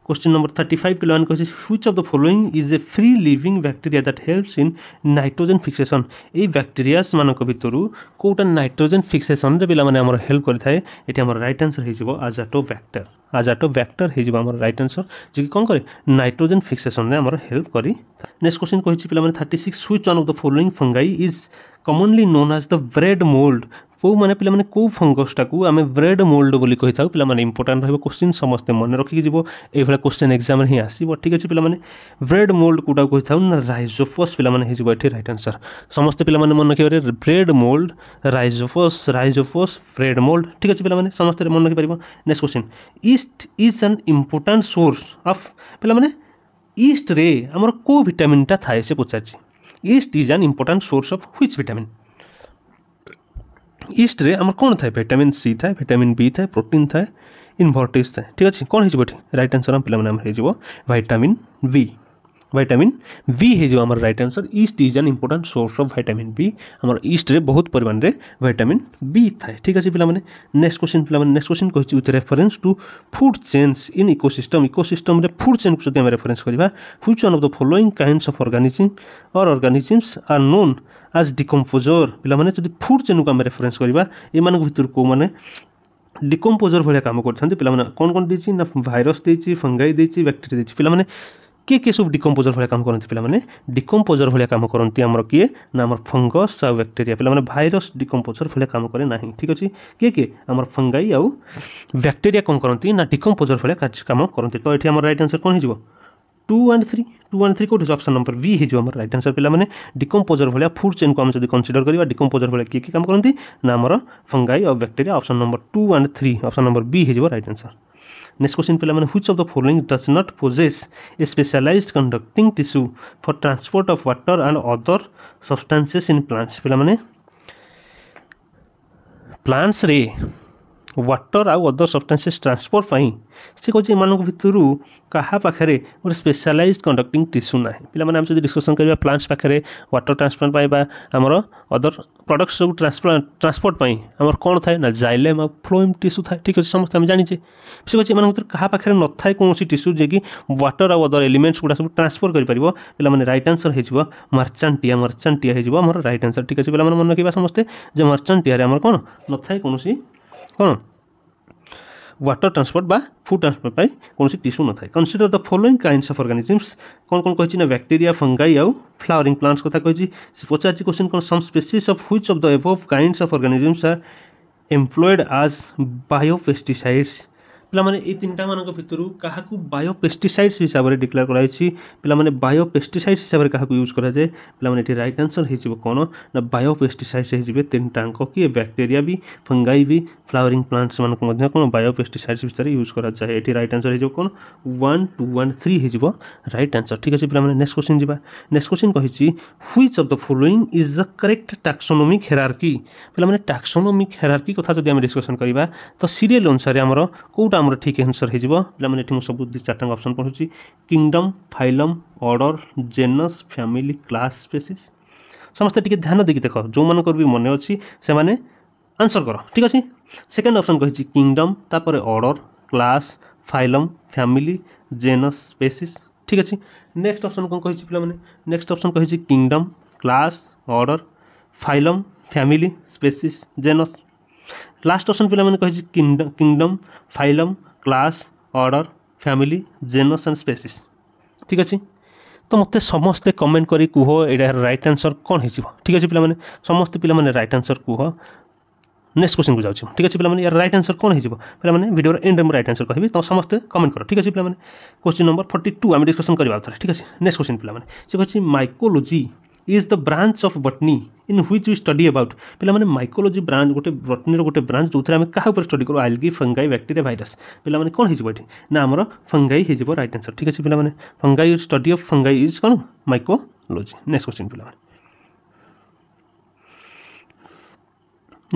Question number 35 Kiloan question which of the following is a free living bacteria that helps in nitrogen fixation এই ব্যাকটেরিয়াস ମାନଙ୍କ ভিতରୁ কোটা নাইট্রোজেন ফিক্সেসনরে পিলামানে আমার হেল্প করিଥାଏ এটি আমার রাইট আনসর হয়েযিব আজাটো ব্যাক্টর আজাটো ব্যাক্টর হয়েযিব আমার রাইট আনসর যে কি কোন করে নাইট্রোজেন ফিক্সেসনরে আমার হেল্প করি নেক্সট কোশ্চিন কহিছি পিলামানে 36 which one of the following fungi is commonly known as the bread mold କେଉଁମାନେ ପିଲାମାନେ କେଉଁ ଫଙ୍ଗସ୍ଟାକୁ ଆମେ ବ୍ରେଡ୍ ମୋଲ୍ଡ ବୋଲି କହିଥାଉ ପିଲାମାନେ ଇମ୍ପୋର୍ଟାଣ୍ଟ ରହିବ କୋଶ୍ଚିନ୍ ସମସ୍ତେ ମନେ ରଖିକି ଯିବ ଏଇଭଳିଆ କୋଶ୍ଚିନ୍ ଏକ୍ଜାମ୍ରେ ହିଁ ଆସିବ ଠିକ୍ ଅଛି ପିଲାମାନେ ବ୍ରେଡ୍ ମୋଲ୍ଡ କେଉଁଟାକୁ କହିଥାଉ ନା ରାଇଜୋଫସ୍ ପିଲାମାନେ ହେଇଯିବ ଏଠି ରାଇଟ୍ ଆନ୍ସର୍ ସମସ୍ତେ ପିଲାମାନେ ମନେ ରଖିବାରେ bread mould Rhizopus Rhizopus bread mould ଠିକ୍ ଅଛି ପିଲାମାନେ ସମସ୍ତେ ମନେ ରଖିପାରିବ next question yeast is an important source of ପିଲାମାନେ ଇଷ୍ଟରେ ଆମର କେଉଁ ଭିଟାମିନ୍ଟା ଥାଏ ସେ ପଚାରିଛି yeast is an important source of which vitamin ଇଷ୍ଟରେ ଆମର କ'ଣ ଥାଏ ଭିଟାମିନ୍ ସି ଥାଏ ଭିଟାମିନ୍ ବି ଥାଏ ପ୍ରୋଟିନ୍ ଥାଏ ଇନଭର୍ଟିସ୍ ଥାଏ ଠିକ୍ ଅଛି କ'ଣ ହେଇଯିବ ଏଠି ରାଇଟ୍ ଆନ୍ସର୍ ଆମ ପିଲାମାନେ ଆମର ହେଇଯିବ ଭାଇଟାମିନ୍ ବି वाइटामिन बी है जो आम right answer yeast is an important source of vitamin B आम इस्ट्रे बहुत परिमाण में भाइटामिन बी थाए ठीक अच्छे पे नेक्स्ट क्वेश्चन पे नेक्स्ट क्वेश्चन कही with reference to food chains in ecosystem ecosystem food chain को जब रेफरेन्स करवा हुई one of the following kinds of organism और organisms are known as decomposer पे जब फुड चेन को आम रेफरेन्स करवा यू भितर कौ मैंने डिकम्पोजर भाया कम कर पे कौन कौन देना भाइरस फंगाई बैक्टेरिया पे କିଏ କିଏ ସବୁ ଡିକମ୍ପୋଜର୍ ଭଳିଆ କାମ କରନ୍ତି ପିଲାମାନେ ଡିକମ୍ପୋଜର୍ ଭଳିଆ କାମ କରନ୍ତି ଆମର କିଏ ନା ଆମର ଫଙ୍ଗସ୍ ଆଉ ବ୍ୟାକ୍ଟେରିଆ ପିଲାମାନେ ଭାଇରସ୍ ଡିକମ୍ପୋଜର୍ ଭଳିଆ କାମ କରେ ନାହିଁ ଠିକ୍ ଅଛି କିଏ କିଏ ଆମର ଫଙ୍ଗାଇ ଆଉ ବ୍ୟାକ୍ଟେରିଆ କ'ଣ କରନ୍ତି ନା ଡିକମ୍ପୋଜର୍ ଭଳିଆ କାମ କରନ୍ତି ତ ଏଠି ଆମର ରାଇଟ୍ ଆନ୍ସର୍ କ'ଣ ହେଇଯିବ two and three two and three কোটি অপশন নম্বর বি হয়ে আমার রাইট আনসর পিলা মানে ডিকম্পোজর ভাগ ফুড চেন কু আমি যদি কনসিডর করা ডিকম্পোজর ভাগ কি কাম করতে না আমার ফঙ্গাই আর bacteria option number two and three option number B হয়ে right answer Next question 11. Which of the following does not possess a specialized conducting tissue for transport of water and other substances in plants? Plants ray. Water ଆଉ other substances transport ପାଇଁ ସେ କହୁଛି ଏମାନଙ୍କ ଭିତରୁ କାହା ପାଖରେ ଗୋଟେ ସ୍ପେଶାଲାଇଜ୍ କଣ୍ଡକ୍ଟିଂ ଟିସ୍ୟୁ ନାହିଁ ପିଲାମାନେ ଆମେ ଯଦି ଡିସ୍କସନ୍ କରିବା ପ୍ଲାଣ୍ଟସ୍ ପାଖରେ ୱାଟର ଟ୍ରାନ୍ସପ୍ଲାଣ୍ଟ ପାଇଁ ବା ଆମର ଅଦର ପ୍ରଡ଼କ୍ଟ ସବୁ ଟ୍ରାନ୍ସପୋର୍ଟ ପାଇଁ ଆମର କ'ଣ ଥାଏ ନା ଜାଇଲେମ୍ ଆଉ ଫ୍ଲୋଏମ୍ ଟିସ୍ୟୁ ଥାଏ ଠିକ୍ ଅଛି ସମସ୍ତେ ଆମେ ଜାଣିଛେ ସେ କହୁଛି ଏମାନଙ୍କ ଭିତରୁ କାହା ପାଖରେ ନଥାଏ କୌଣସି ଟିସ୍ୟୁ ଯିଏକି ୱାଟର ଆଉ ଅଦର ଏଲିମେଣ୍ଟସ୍ ଗୁଡ଼ା ସବୁ ଟ୍ରାନ୍ସଫର୍ କରିପାରିବ ପିଲାମାନେ ରାଇଟ୍ ଆନ୍ସର୍ ହେଇଯିବ ମର୍ଚାଣ୍ଟିଆ ମର୍ଚାଣ୍ଟିଆ ହେଇଯିବ ଆମର ରାଇଟ୍ ଆନ୍ସର୍ ଠିକ୍ ଅଛି ପିଲାମାନେ ମନେ ରଖିବା ସମସ୍ତେ ଯେ ମର୍ଚାଣ୍ଟିଆରେ ଆମର କ'ଣ ନଥାଏ କୌଣସି କ'ଣ ୱାଟର ଟ୍ରାନ୍ସପୋର୍ଟ ବା ଫୁଡ଼ ଟ୍ରାନ୍ସପୋର୍ଟ ପାଇଁ କୌଣସି ଟିସୁ ନଥାଏ consider the following kinds of organisms କ'ଣ କ'ଣ କହିଛି ନା ବ୍ୟାକ୍ଟେରିଆ ଫଙ୍ଗାଇ ଆଉ ଫ୍ଲାୱାରିଂ ପ୍ଲାଣ୍ଟସ୍ କଥା କହିଛି ପଚାରିଛି କ୍ୱେଶ୍ଚିନ୍ କ'ଣ some species of which of the above kinds of organisms are employed as biopesticides ପିଲାମାନେ ଏଇ ତିନିଟାମାନଙ୍କ ଭିତରୁ କାହାକୁ ବାୟୋ ପେଷ୍ଟିସାଇଡ଼୍ସ ହିସାବରେ ଡିକ୍ଲେୟାର କରାଯାଇଛି ପିଲାମାନେ ବାୟୋ ପେଷ୍ଟିସାଇଡ଼୍ସ ହିସାବରେ କାହାକୁ ୟୁଜ୍ କରାଯାଏ ପିଲାମାନେ ଏଠି ରାଇଟ୍ ଆନ୍ସର୍ ହେଇଯିବ କ'ଣ ନା ବାୟୋ ପେଷ୍ଟିସାଇଡ଼୍ସ ହେଇଯିବେ ତିନିଟାଙ୍କ କି ବ୍ୟାକ୍ଟେରିଆ ବି ଫଙ୍ଗାଇ ବି ଫ୍ଲାୱରିଂ ପ୍ଲାଣ୍ଟସମାନଙ୍କୁ ମଧ୍ୟ କ'ଣ ବାୟୋ ପେଷ୍ଟିସାଇଡ଼୍ସ ଭିତରେ ୟୁଜ୍ କରାଯାଏ ଏଠି ରାଇଟ୍ ଆନ୍ସର୍ ହେଇଯିବ କ'ଣ ୱାନ୍ ଟୁ ୱାନ୍ ଥ୍ରୀ ହେଇଯିବ ରାଇଟ୍ ଆନ୍ସର୍ ଠିକ୍ ଅଛି ପିଲାମାନେ ନେକ୍ସଟ क्वेश्चन जी नेक्स्ट क्वेश्चन कही which of the following is the correct taxonomic hierarchy पे टाक्सोनोमिक हेरार्की कथा जब आम डिस्कसन करवा तो सीरीयल अनुसार आमर कौटा ତ ଆମର ଠିକ୍ ଆନ୍ସର୍ ହେଇଯିବ ପିଲାମାନେ ଏଠି ମୁଁ ସବୁ ଦୁଇ ଚାରିଟାଙ୍କ ଅପସନ୍ ପଢ଼ୁଛି kingdom phylum order genus family class species ସମସ୍ତେ ଟିକେ ଧ୍ୟାନ ଦେଇକି ଦେଖ ଯେଉଁମାନଙ୍କର ବି ମନେ ଅଛି ସେମାନେ ଆନ୍ସର୍ କର ଠିକ୍ ଅଛି ସେକେଣ୍ଡ ଅପସନ୍ କହିଛି କିଙ୍ଗଡମ୍ ତାପରେ order class phylum family genus species ଠିକ୍ ଅଛି ନେକ୍ସଟ ଅପସନ୍ କ'ଣ କହିଛି ପିଲାମାନେ ନେକ୍ସଟ ଅପସନ୍ କହିଛି kingdom class order phylum family species genus last option ପିଲାମାନେ କହିଛି kingdom phylum class order family genus and species ଠିକ୍ ଅଛି ତ ମୋତେ ସମସ୍ତେ କମେଣ୍ଟ କରି କୁହ ଏଇଟା ରାଇଟ୍ ଆନ୍ସର୍ କ'ଣ ହେଇଯିବ ଠିକ୍ ଅଛି ପିଲାମାନେ ସମସ୍ତେ ପିଲାମାନେ ରାଇଟ୍ ଆନ୍ସର୍ କୁହ ନେକ୍ସଟ କ୍ୱେଶ୍ଚନକୁ ଯାଉଛି ଠିକ୍ ଅଛି ପିଲାମାନେ ଏହାର ରାଇଟ୍ ଆନ୍ସର୍ କ'ଣ ହେଇଯିବ ପିଲାମାନେ ଭିଡ଼ିଓର ଏଣ୍ଡରେ ମୁଁ ରାଇଟ୍ ଆନ୍ସର୍ କହିବି ତ ସମସ୍ତେ କମେଣ୍ଟ କର ଠିକ୍ ଅଛି ପିଲାମାନେ କ୍ୱେଶ୍ଚନ୍ ନମ୍ବର ଫର୍ଟି ଟୁ ଆମେ ଡିସ୍କସନ୍ କରିବା ଥରେ ଠିକ୍ ଅଛି ନେକ୍ସଟ କ୍ୱେଶ୍ଚନ୍ ପିଲାମାନେ ସେ କହିଛି mycology is the branch of botany in which we study about पे माइकोलोजी ब्रांच गोटे बटनीर गोटे ब्रांच जो थे क्या स्टडी करूँ आलगी फंगाई बैक्टेरिया भाईरस पे कौन हो आम फंगाई हो रईट आंसर ठीक अच्छे पे fungi study of fungi is कौन माइकोलोजी नेक्स्ट क्वेश्चन पे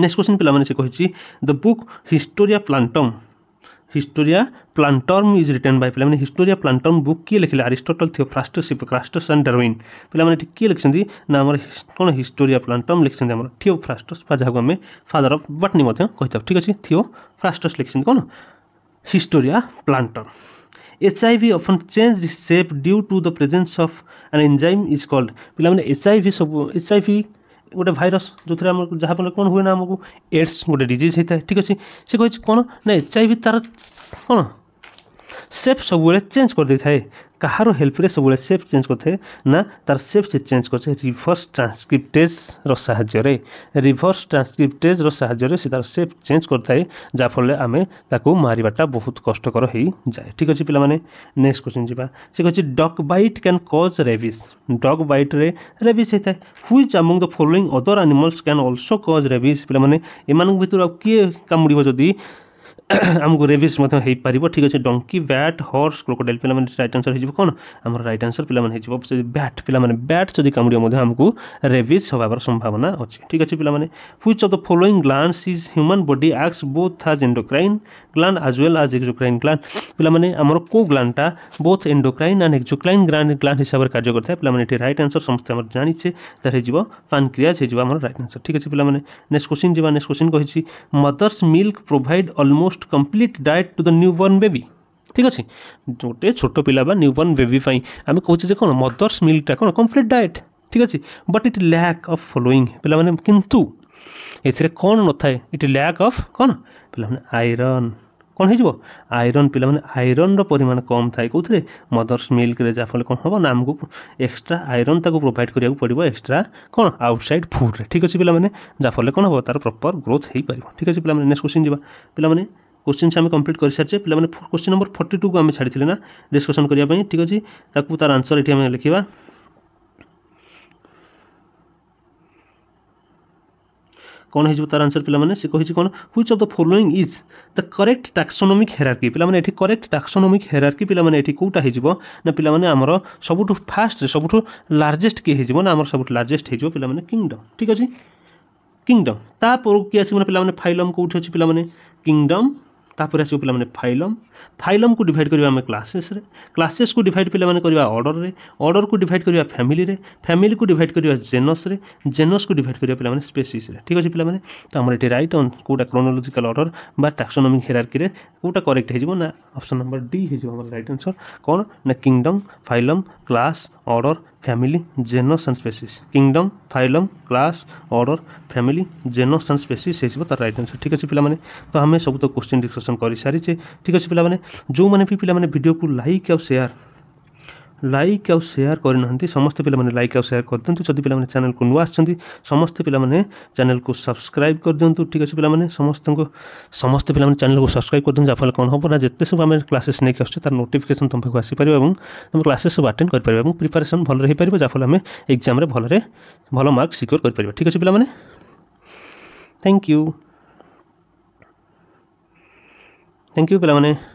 नेक्स्ट क्वेश्चन पे कही the book Historia Plantarum Historia Plantarum is written by पे हिस्टोरिया प्लांटर्म बुक किए लिखे लिखिले आरिस्टटल थियोफ्रास्टस क्रास्टस एंड डरविन पे किए लिखते ना आम कौन हिस्टोरिया प्लांटर्म लिखिं आम थियोफ्रास्टस जहाँ आम फादर अफ बटनी कही ठीक अच्छे थियोफ्रास्टस लिखिं कौन Historia Plantarum HIV often change the shape due to the presence of an enzyme is called. पिलाମାନେ HIV सब एच आई HIV ଗୋଟେ ଭାଇରସ୍ ଯେଉଁଥିରେ ଆମକୁ ଯାହାଫଳରେ କ'ଣ ହୁଏ ନା ଆମକୁ ଏଡ୍ସ ଗୋଟେ ଡିଜିଜ୍ ହେଇଥାଏ ଠିକ୍ ଅଛି ସେ କହିଛି କ'ଣ ନା ଏଚ୍ ଆଇ ଭି ତା'ର କ'ଣ ସେପ୍ ସବୁବେଳେ ଚେଞ୍ଜ କରିଦେଇଥାଏ କାହାର ହେଲ୍ପରେ ସବୁବେଳେ ସେଫ୍ ଚେଞ୍ଜ କରିଥାଏ ନା ତାର ସେଫ୍ ସେ ଚେଞ୍ଜ କରିଥାଏ ରିଭର୍ସ ଟ୍ରାନ୍ସକ୍ରିପ୍ଟେଜ୍ର ସାହାଯ୍ୟରେ ରିଭର୍ସ ଟ୍ରାନ୍ସକ୍ରିପ୍ଟେଜ୍ର ସାହାଯ୍ୟରେ ସେ ତାର ସେଫ୍ ଚେଞ୍ଜ କରିଥାଏ ଯାହାଫଳରେ ଆମେ ତାକୁ ମାରିବାଟା ବହୁତ କଷ୍ଟକର ହେଇଯାଏ ଠିକ୍ ଅଛି ପିଲାମାନେ ନେକ୍ସଟ କ୍ୱେଶ୍ଚିନ୍ ଯିବା ସେ କହିଛି dog bite can cause rabies dog ବାଇଟ୍ରେ ରେବିସ୍ ହେଇଥାଏ which among the following other animals can also cause rabies ପିଲାମାନେ ଏମାନଙ୍କ ଭିତରୁ ଆଉ କିଏ କାମୁଡ଼ିବ ଯଦି आमको रेविस हो ठीक अच्छे डंकी बैट हर्स क्रोकोडेल पे रईट आंसर हो कौन आम रईट आंसर पे बैट पे बैट जदि कामुड़ आमको रेविस हबार संभावना अच्छे ठीक अच्छे पे which of the following glands is human body acts both as endocrine gland as well as exocrine gland पे आमर कौ ग्लांडा both endocrine and exocrine gland gland हिसाब से कार्य करता पे रईट आंसर समस्त जानीचे तार हो पानक्रियाज रईट आंसर ठीक अच्छे पे नेक्स्ट क्वेश्चन जी नेक्स्ट क्वेश्चन कही mother's milk provide almost fast complete diet to the new born baby ଠିକ୍ ଅଛି ଗୋଟେ ଛୋଟ ପିଲା ବା ନ୍ୟୁ ବର୍ଣ୍ଣ ବେବି ପାଇଁ ଆମେ କହୁଛେ ଯେ କ'ଣ ମଦର୍ସ ମିଲ୍ଟା କ'ଣ କମ୍ପ୍ଲିଟ୍ ଡାଏଟ୍ ଠିକ୍ ଅଛି but it lack of following ପିଲାମାନେ କିନ୍ତୁ ଏଥିରେ କ'ଣ ନଥାଏ ଇଟ୍ ଲ୍ୟାକ୍ ଅଫ୍ କ'ଣ ପିଲାମାନେ ଆଇରନ୍ କ'ଣ ହେଇଯିବ ଆଇରନ୍ ପିଲାମାନେ ଆଇରନ୍ର ପରିମାଣ କମ୍ ଥାଏ କେଉଁଥିରେ ମଦର୍ସ ମିଲ୍କରେ ଯାହାଫଳରେ କ'ଣ ହେବ ନା ଆମକୁ ଏକ୍ସଟ୍ରା ଆଇରନ୍ ତାକୁ ପ୍ରୋଭାଇଡ଼ କରିବାକୁ ପଡ଼ିବ ଏକ୍ସଟ୍ରା କ'ଣ ଆଉଟସାଇଡ଼୍ ଫୁଡ଼୍ରେ ଠିକ୍ ଅଛି ପିଲାମାନେ ଯାହାଫଳରେ କ'ଣ ହେବ ତା'ର ପ୍ରପର୍ ଗ୍ରୋଥ୍ ହେଇପାରିବ ଠିକ୍ ଅଛି ପିଲାମାନେ ନେକ୍ସଟ କ୍ୱେଶ୍ଚିନ୍ ଯିବା ପିଲାମାନେ কোশ্চিন্স আমি কমপ্লিট କରିସାରିଛେ ପିଲାମାନେ କୋଶ୍ଚିନ୍ ନମ୍ବର ଫର୍ଟି ଟୁକୁ ଆମେ ଛାଡ଼ିଥିଲେ ନା ଡିସ୍କସନ୍ କରିବା ପାଇଁ ଠିକ୍ ଅଛି ତାକୁ ତା'ର ଆନ୍ସର୍ ଏଠି ଆମେ ଲେଖିବା କ'ଣ ହେଇଯିବ ତା'ର ଆନ୍ସର୍ ପିଲାମାନେ ସେ କହିଛି କ'ଣ which of the following is the correct taxonomic hierarchy ପିଲାମାନେ ଏଠି କରେକ୍ଟ ଟାକ୍ସୋନୋମିକ୍ ହେରାର୍କି ପିଲାମାନେ ଏଠି କେଉଁଟା ହେଇଯିବ ନା ପିଲାମାନେ ଆମର ସବୁଠୁ ଫାଷ୍ଟରେ ସବୁଠୁ ଲାର୍ଜେଷ୍ଟ କିଏ ହେଇଯିବ ନା ଆମର ସବୁଠୁ ଲାର୍ଜେଷ୍ଟ ହେଇଯିବ ପିଲାମାନେ କିଙ୍ଗଡ଼ମ୍ ଠିକ୍ ଅଛି କିଙ୍ଗଡ଼ମ୍ ତାପରକୁ କିଏ ଆସିବ ନା ପିଲାମାନେ ଫାଇଲମ୍ କେଉଁଠି ଅଛି ପିଲାମାନେ କିଙ୍ଗଡ଼ମ୍ ତାପରେ ଆସିବ ପିଲାମାନେ ଫାଇଲମ୍ ଫାଇଲମ୍କୁ ଡିଭାଇଡ଼ କରିବା ଆମେ କ୍ଲାସେସ୍ରେ କ୍ଲାସେସ୍କୁ ଡିଭାଇଡ଼ ପିଲାମାନେ କରିବା ଅର୍ଡ଼ରରେ ଅର୍ଡ଼ରକୁ ଡିଭାଇଡ଼ କରିବା ଫ୍ୟାମିଲିରେ ଫ୍ୟାମିଲିକୁ ଡିଭାଇଡ଼ କରିବା ଜେନସ୍ରେ ଜେନସ୍କୁ ଡିଭାଇଡ଼ କରିବା ପିଲାମାନେ ସ୍ପେସିସ୍ରେ ଠିକ୍ ଅଛି ପିଲାମାନେ ତ ଆମର ଏଠି ରାଇଟ୍ ଅନ୍ କେଉଁଟା କ୍ରୋନୋଲୋଜିକାଲ ଅର୍ଡ଼ର ବା ଟାକ୍ସୋନୋମିକ୍ ହେରାର୍କିରେ କେଉଁଟା କରେକ୍ଟ ହେଇଯିବ ନା ଅପସନ୍ ନମ୍ବର ଡି ହେଇଯିବ ଆମର ରାଇଟ୍ ଆନ୍ସର୍ କ'ଣ ନା kingdom phylum class order family genus and species kingdom phylum class order family genus and species right answer ठीक अच्छे पे तो आम सब तो क्वेश्चन डिस्कसन कर सारी ठीक अच्छे पे जो मैंने भी पे भिडियो को लाइक आयार लाइक आउ सेयार गरिनाहान्ति समस्त पिलाମାନେ लाइक आउ सेयार गरिदिनु ଯଦି ପିଲାମାନେ ଚ୍ୟାନେଲକୁ ନୂଆ ଆସିଛନ୍ତି ସମସ୍ତେ ପିଲାମାନେ ଚ୍ୟାନେଲକୁ ସବସ୍କ୍ରାଇବ୍ କରିଦିଅନ୍ତୁ ଠିକ୍ ଅଛି ପିଲାମାନେ ସମସ୍ତଙ୍କୁ ସମସ୍ତେ ପିଲାମାନେ ଚ୍ୟାନେଲକୁ ସବସ୍କ୍ରାଇବ୍ କରିଦିଅନ୍ତୁ ଯାହାଫଳରେ କ'ଣ ହେବ ନା ଯେତେ ସବୁ ଆମେ କ୍ଲାସେସ୍ ନେଇକି ଆସୁଛୁ ତାର ନୋଟିଫିକେସନ୍ ତୁମ ପାଖକୁ ଆସିପାରିବ ଏବଂ ତୁମ କ୍ଲାସେସ୍ ସବୁ ଆଟେଣ୍ଡ କରିପାରିବ ଏବଂ ପ୍ରିପାରେସନ୍ ଭଲରେ ହୋଇପାରିବ ଯାହାଫଳରେ ଆମେ ଏକ୍ଜାମ୍ରେ ଭଲରେ ଭଲ ମାର୍କ ସିକ୍ୟୋର କରିପାରିବା ଠିକ୍ ଅଛି ପିଲାମାନେ थैंक यू थैंक यू पे